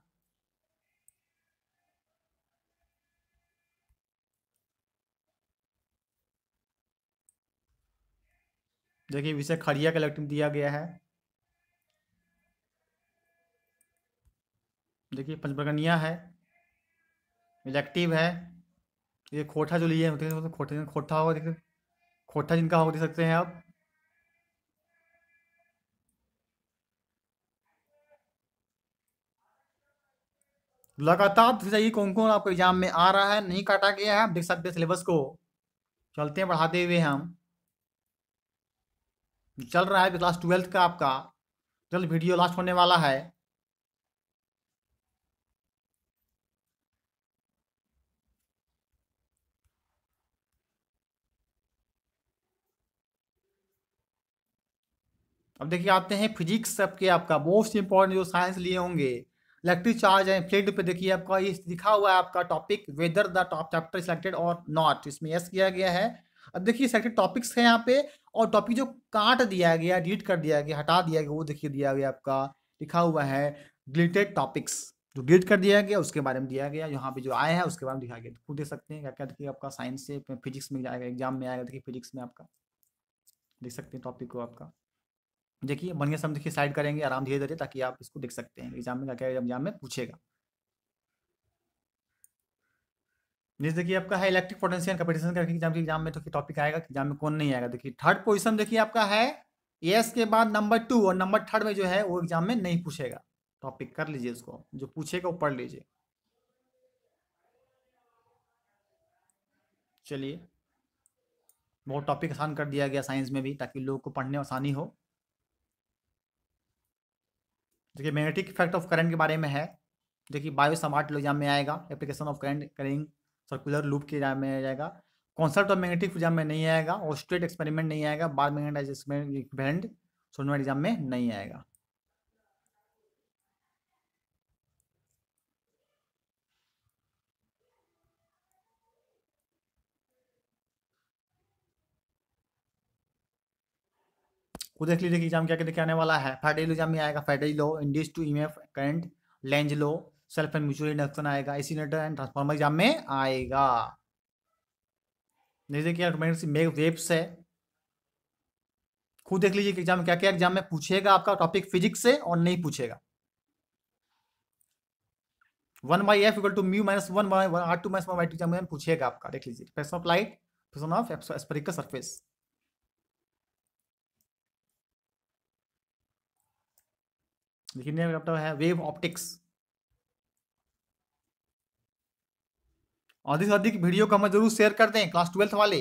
देखिए विषय खड़िया का इलेक्टिव दिया गया है देखिए पंचबरगनिया है इलेक्टिव है ये खोटा जो लिए तो खोठा खोटा होगा देखिए खोटा जिनका होगा देख सकते हैं आप लगातार तो कौन कौन आपको एग्जाम में आ रहा है नहीं काटा गया है आप देख सकते हैं सिलेबस को चलते हैं बढ़ाते हुए हम चल रहा है क्लास ट्वेल्थ का आपका जल्द वीडियो लास्ट होने वाला है अब देखिए आते हैं फिजिक्स सबके आपका मोस्ट इंपॉर्टेंट जो साइंस लिए होंगे इलेक्ट्रिक चार्ज है फ्लिड पे देखिए आपका ये दिखा हुआ है आपका topic whether the top chapter selected और नॉट इसमें यस किया गया है अब देखिए सिलेक्टेड टॉपिक्स है यहाँ पे और टॉपिक जो काट दिया गया डिलीट कर दिया गया हटा दिया गया वो देखिए दिया गया आपका लिखा हुआ है डिलीटेड टॉपिक्स जो डिलीट कर दिया गया उसके बारे में दिया गया यहाँ पे जो आए हैं उसके बारे में दिखाया गया खुद देख सकते हैं क्या क्या देखिए आपका साइंस से फिजिक्स में जाएगा एग्जाम में आएगा देखिए फिजिक्स में आपका देख सकते हैं टॉपिक को आपका देखिए बढ़िया शब्द हम देखिए साइड करेंगे आराम धीरे धीरे ताकि आप इसको देख सकते हैं एग्जाम में क्या क्या एग्जाम में पूछेगा नेक्स्ट देखिए आपका है इलेक्ट्रिक पोटेंशियल कंपटीशन का एग्जाम के एग्जाम में तो टॉपिक आएगा एग्जाम में कौन नहीं आएगा देखिए थर्ड पोजिशन देखिए आपका है एस के बाद नंबर टू और नंबर थर्ड में जो है वो एग्जाम में नहीं पूछेगा टॉपिक कर लीजिए उसको जो पूछेगा वो पढ़ लीजिए चलिए बहुत टॉपिक आसान कर दिया गया साइंस में भी ताकि लोगों को पढ़ने आसानी हो देखिए मैग्नेटिक इफेक्ट ऑफ करंट के बारे में है जो कि बायो स्मार्ट लो एग्जाम में आएगा application of current carrying circular loop के एग्जाम में आ जाएगा कॉन्सेप्ट ऑफ मैग्नेटिक एग्जाम में नहीं आएगा और स्ट्रेट एक्सपेरिमेंट नहीं आएगा बार मैग्नेटाइज एक्सपेरिमेंट एग्जाम में नहीं आएगा खुद देख लीजिए एग्जाम क्या क्या देखे आने वाला है फेडरल एग्जाम में आएगा फेडरल law induced to EM F current Lenz law self and mutual induction आएगा इसी नेटर एंड ट्रांसफॉर्मर एग्जाम में आएगा जैसे कि मेग वेब्स है खुद देख लीजिए कि एग्जाम क्या क्या एग्जाम में पूछेगा आपका टॉपिक फिजिक्स से और नहीं पूछेगा one by F equal to mu minus one by R two minus one by two exam में पूछेगा आपका देख लीजिए fraction of light fraction of spherical surface लेकिन में लैपटॉप है वेव ऑप्टिक्स अधिक से अधिक वीडियो का जरूर शेयर कर दें क्लास ट्वेल्थ वाले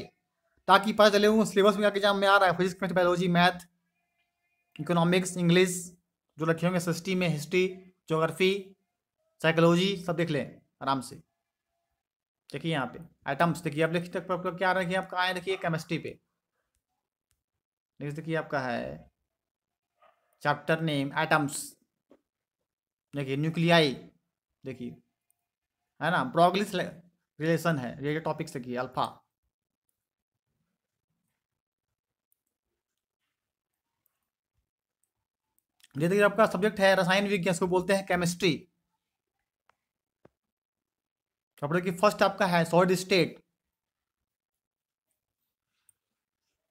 ताकि पता चले वो सिलेबस में एग्जाम में आ रहा है physics chemistry biology math economics English जो रखे होंगे सिस्टी में हिस्ट्री जोग्राफी साइकोलॉजी सब देख लें आराम से देखिए यहाँ पे आइटम्स देखिए आप लिख क्या रखिए आपका आए देखिए केमिस्ट्री पे नेक्स्ट देखिए आपका है चैप्टर नेम आइटम्स देखिए न्यूक्लियाई देखिए है ना प्रोग्लिस रिलेशन है ये टॉपिक से की अल्फा जैसे आपका सब्जेक्ट है रसायन विज्ञान इसको बोलते हैं केमिस्ट्री कपड़े की फर्स्ट आपका है solid state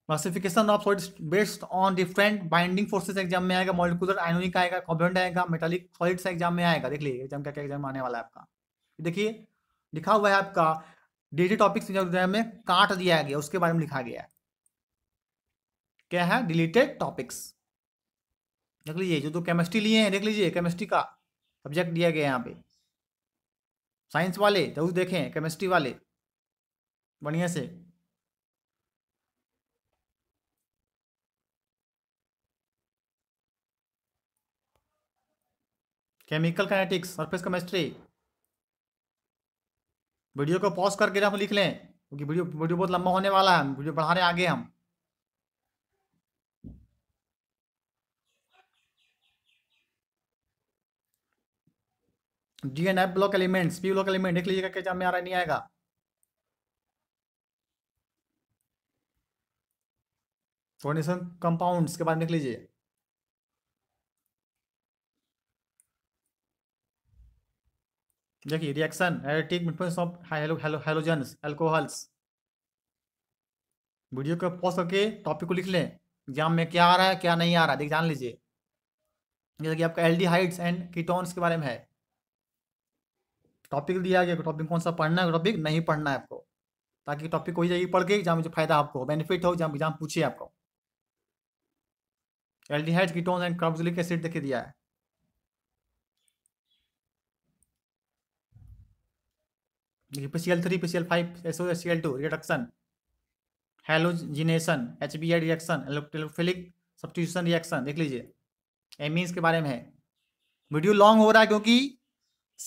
classification of solid based on different binding forces exam में आएगा मॉलिकुलर आयोनिक आएगा कॉम्पोनेंट आएगा मेटालिक सॉलिड्स एग्जाम में आएगा देख लीजिए एग्जाम क्या क्या एग्जाम आने वाला है आपका देखिए लिखा हुआ है आपका डिलीटेड टॉपिक्स एग्जाम में काट दिया गया उसके बारे में लिखा गया है क्या है डिलीटेड टॉपिक्स देख लीजिए जो तो केमिस्ट्री लिए हैं देख लीजिए केमिस्ट्री का सब्जेक्ट दिया गया है यहाँ पे साइंस वाले जरूर देखें केमिस्ट्री वाले बढ़िया से chemical kinetics surface chemistry video को पॉज करके हम लिख लें क्योंकि वीडियो वीडियो बहुत लंबा होने वाला है वीडियो बढ़ा रहे आगे हम D and F block elements P block element देख लीजिएगा क्या में आ रहा नहीं आएगा कंपाउंड्स के बारे में लिख लीजिए देखिए reaction erratic midpoints of halogens alcohols video को पॉज करके टॉपिक को लिख लें एग्जाम में क्या आ रहा है क्या नहीं आ रहा है देख जान लीजिए जैसे कि आपका एल्डिहाइड्स एंड कीटोन्स के बारे में है टॉपिक दिया गया टॉपिक कौन सा पढ़ना है टॉपिक नहीं पढ़ना है आपको ताकि टॉपिक कोई जाएगी पढ़ के एग्जाम में फायदा आपको बेनिफिट हो एग्जाम एग्जाम पूछिए आपको aldehyde ketones and carboxylic acid देखिए दिया है P three P five SO S two reduction halogenation H B reaction electrophilic substitution reaction देख लीजिए एमीन्स के बारे में है वीडियो लॉन्ग हो रहा है क्योंकि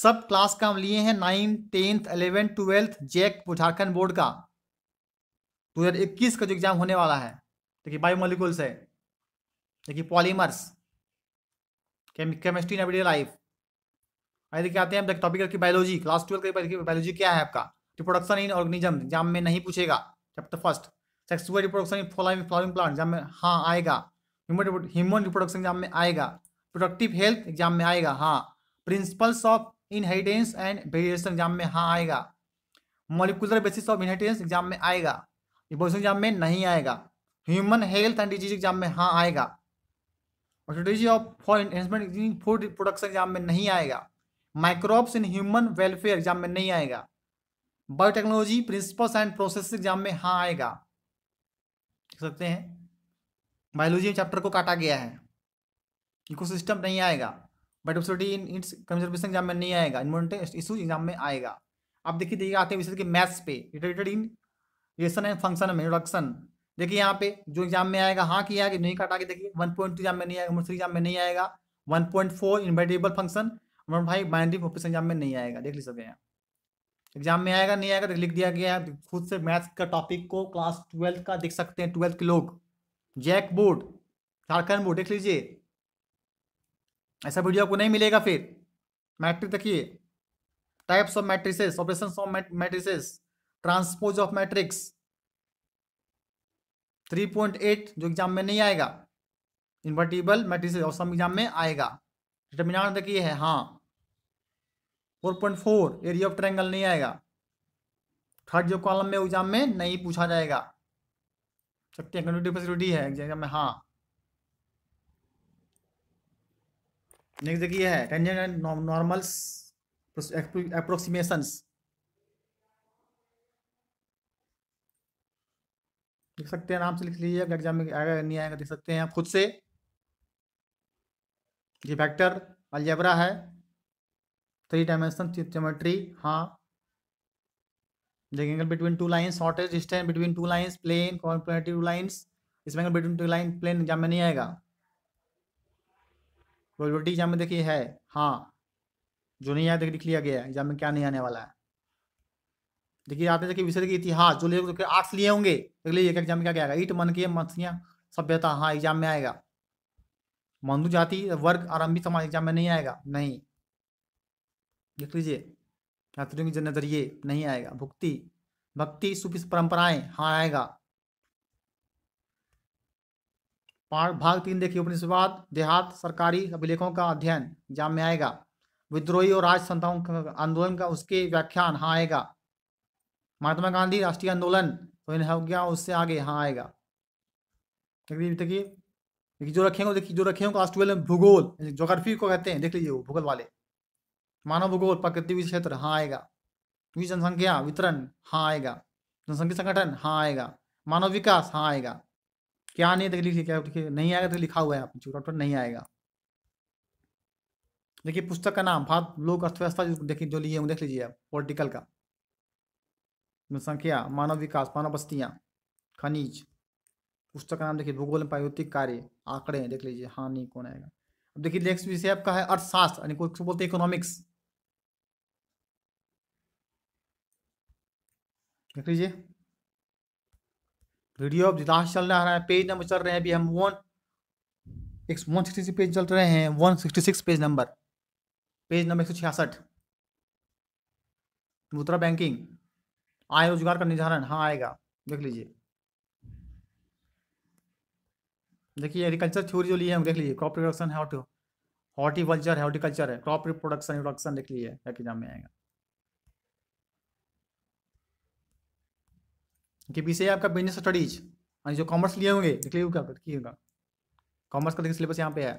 सब क्लास का हम लिए हैं nine tenth eleventh twelfth JAC Jharkhand board का दो हज़ार इक्कीस का जो एग्जाम होने वाला है देखिए बायोमोलिकुल्स है देखिए polymers chemistry in everyday life आइए देखिए आते हैं हम टॉपिक रखिए बायोलॉजी क्लास ट्वेल्व की बायोलॉजी क्या है आपका रिप्रोडक्शन इन ऑर्गेनिज्म एग्जाम में नहीं पूछेगा chapter first sexual reproduction in flying flowering plant exam में हाँ आएगा ह्यूमन ह्यूमन रिप्रोडक्शन एग्जाम में आएगा प्रोडक्टिव हेल्थ एग्जाम में आएगा हाँ principles of inheritance and variation exam में हाँ आएगा molecular basis of inheritance exam में आएगा रिपोर्शन एग्जाम में नहीं आएगा human health and disease exam में हाँ आएगा strategy of for enhancement food production exam में नहीं आएगा microbes in human welfare exam में नहीं आएगा biotechnology principles and process exam में हाँ आएगा देख सकते हैं बायोलॉजी चैप्टर को काटा गया है इकोसिस्टम नहीं आएगा biodiversity in its conservation exam में नहीं आएगा इन्वायरमेंट इशू एग्जाम में आएगा आप देखिए देखिए आते हैं विशेष के मैथ्स पे related in relation and function में इंट्रोडक्शन देखिए यहाँ पे जो एग्जाम में आएगा हाँ किया कि नहीं काटा के देखिए वन पॉइंट एग्जाम में नहीं आएगा एग्जाम में नहीं आएगा one point four invertible function उन्होंने भाई बाइनरी फोकस एग्जाम में नहीं आएगा देख लीजिए यहाँ एग्जाम में आएगा नहीं आएगा तो लिख दिया गया है खुद से मैथ्स का टॉपिक को क्लास ट्वेल्थ का देख सकते हैं ट्वेल्थ के लोग जैक बोर्ड झारखंड बोर्ड देख लीजिए ऐसा वीडियो आपको नहीं मिलेगा फिर मैट्रिक देखिए types of matrices operation of matrices transpose of matrix 3.8 जो एग्जाम में नहीं आएगा इन्वर्टिबल मैट्रिसेस और सब एग्जाम में आएगा डिटर्मिनाट देखिए है हाँ four point four area of triangle नहीं आएगा थर्ड जो कॉलम में एग्जाम में नहीं पूछा जाएगा सकती है फैसिलिटी है एग्जाम में हाँ नेक्स्ट देखिए है टेंजेंट एंड नॉर्मल्स अप्रोक्सीमेशंस लिख सकते हैं नाम से लिख लीजिए एग्जाम में आएगा नहीं आएगा देख सकते हैं आप खुद से ये वेक्टर अलजेबरा है थ्री डायमेंशन ज्योमेट्री हाँ देखेंगे between two line shortest distance between two line plane complementary two lines इसमें between two line plane exam में नहीं आएगा प्रोबेबिलिटी एग्जाम में देखिए है हाँ जो नहीं आया देखिए लिख लिया गया है एग्जाम में क्या नहीं आने वाला है देखिए आते देखिए विषय की इतिहास जो लोग आर्ट्स लिए होंगे अगले एक एग्जाम में क्या क्या आएगा ईट मन की मछलियाँ सभ्यता हाँ एग्जाम में आएगा मंदू जाति वर्ग आरंभिक समाज एग्जाम में नहीं आएगा नहीं लिख लीजिए यात्रियों के नजरिए नहीं आएगा भुक्ति भक्ति सूफी परंपराएं हाँ आएगा भाग तीन देखिए उपनिषवाद देहात सरकारी अभिलेखों का अध्ययन जाम में आएगा विद्रोही और राज संताओं का आंदोलन का उसके व्याख्यान हाँ आएगा महात्मा गांधी राष्ट्रीय आंदोलन तो इन्हें हो गया उससे आगे हाँ आएगा देखिए जो रखेंगे देखिए जो रखेंगे भूगोल जोग्राफी को कहते हैं देख लीजिए वो भूगोल वाले मानव भूगोल प्रकृति क्षेत्र हाँ आएगा क्योंकि जनसंख्या वितरण हाँ आएगा जनसंख्या संगठन हाँ आएगा मानव विकास हाँ आएगा क्या नहीं तो लिख क्या नहीं आएगा तो लिखा हुआ है आप नहीं आएगा देखिए पुस्तक का नाम भारत लोक अर्थव्यवस्था जो देखिए जो लिए देख लीजिए आप पॉलिटिकल का जनसंख्या मानव विकास मानव बस्तियाँ खनिज पुस्तक का नाम देखिए भूगोल में प्रायोगिक कार्य आंकड़े देख लीजिए हाँ नहीं कौन आएगा अब देखिए नेक्स्ट विषय आपका है अर्थशास्त्र यानी बोलते हैं इकोनॉमिक्स देख लीजिए वीडियो अब जिदास चल रहा है पेज नंबर चल रहे हैं अभी हम वन एक वन सिक्सटी सिक्स पेज चल रहे हैं one sixty six page number page number एक सौ छियासठ मुद्रा बैंकिंग आय रोजगार का निर्धारण हाँ आएगा देख लीजिए देखिए एग्रीकल्चर थ्योरी जो लिए हम देख लीजिए क्रॉप प्रोडक्शन है हॉर्टिकल्चर है हॉर्टिकल्चर है क्रॉप प्रोडक्शन प्रोडक्शन देख लीजिए एग्जाम में आएगा इनके पीछे आपका बिजनेस हाँ स्टडीज जो कॉमर्स लिए होंगे निकले क्या होगा कॉमर्स का देखिए सिलेबस यहाँ पे है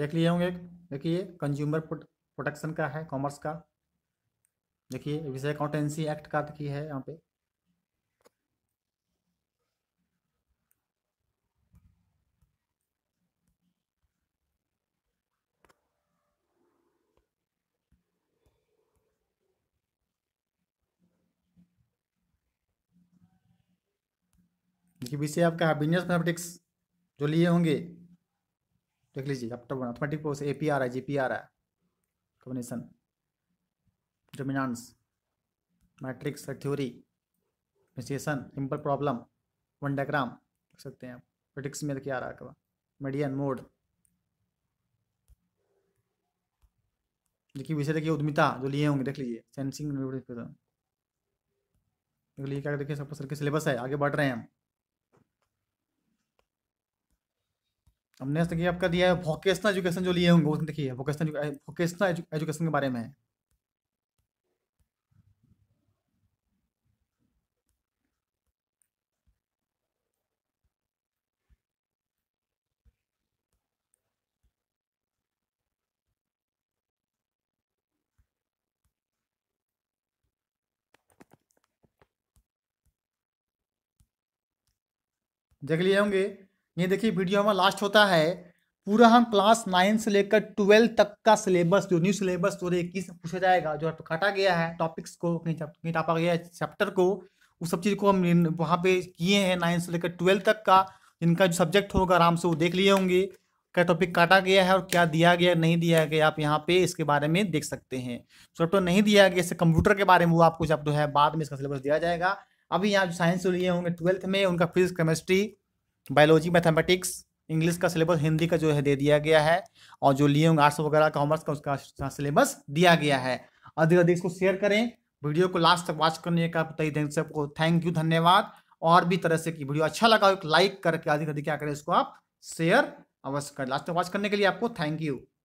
देख लिए होंगे देखिए कंज्यूमर प्रोटेक्शन का है कॉमर्स का देखिए विषय अकाउंटेंसी एक्ट का देखिए तो है यहाँ पे देखिए विषय आपका बिजनेस मैथमेटिक्स जो लिए होंगे देख लीजिए अपटप mathematic process A P R है जी पी आर है combination dominance matrix theory initiation simple problem one diagram देख सकते हैं आप प्रोटिक्स में क्या आ रहा है मीडियन मोड देखिए विषय देखिए उद्यमिता जो लिए होंगे देख लीजिए सेंसिंग देख लीजिए क्या देखिए सब सर के सिलेबस है आगे बढ़ रहे हैं हम हमने देखिए आपका दिया है वोकेशनल एजुकेशन जो लिए होंगे देखिए वोकेशनल वोकेशनल एजुकेशन के बारे में देख लिए होंगे ये देखिए वीडियो हमारा लास्ट होता है पूरा हम क्लास नाइन से लेकर ट्वेल्व तक का सिलेबस जो न्यू सिलेबस दो हज़ार इक्कीस में पूछा जाएगा जो काटा गया है टॉपिक्स को कहीं टापा गया है चैप्टर को उस सब चीज़ को हम वहाँ पे किए हैं नाइन्थ से लेकर ट्वेल्थ तक का जिनका जो सब्जेक्ट होगा आराम से वो देख लिए होंगे क्या टॉपिक काटा गया है और क्या दिया गया नहीं दिया गया आप यहाँ पे इसके बारे में देख सकते हैं चैप्टर तो, तो नहीं दिया गया इससे कंप्यूटर के बारे में वो आपको जब तो है बाद में इसका सिलेबस दिया जाएगा अभी यहाँ जो साइंस लिए होंगे ट्वेल्थ में उनका physics chemistry biology mathematics English का सिलेबस हिंदी का जो है दे दिया गया है और जो लिए आर्ट्स वगैरह कॉमर्स का उसका सिलेबस दिया गया है अधिक अधिक इसको शेयर करें वीडियो को लास्ट तक वॉच करने का बताइए थैंक सबको थैंक यू धन्यवाद और भी तरह से कि वीडियो अच्छा लगा हो लाइक करके अधिक अधिक क्या करें इसको आप शेयर अवश्य करें लास्ट तक वॉच करने के लिए आपको थैंक यू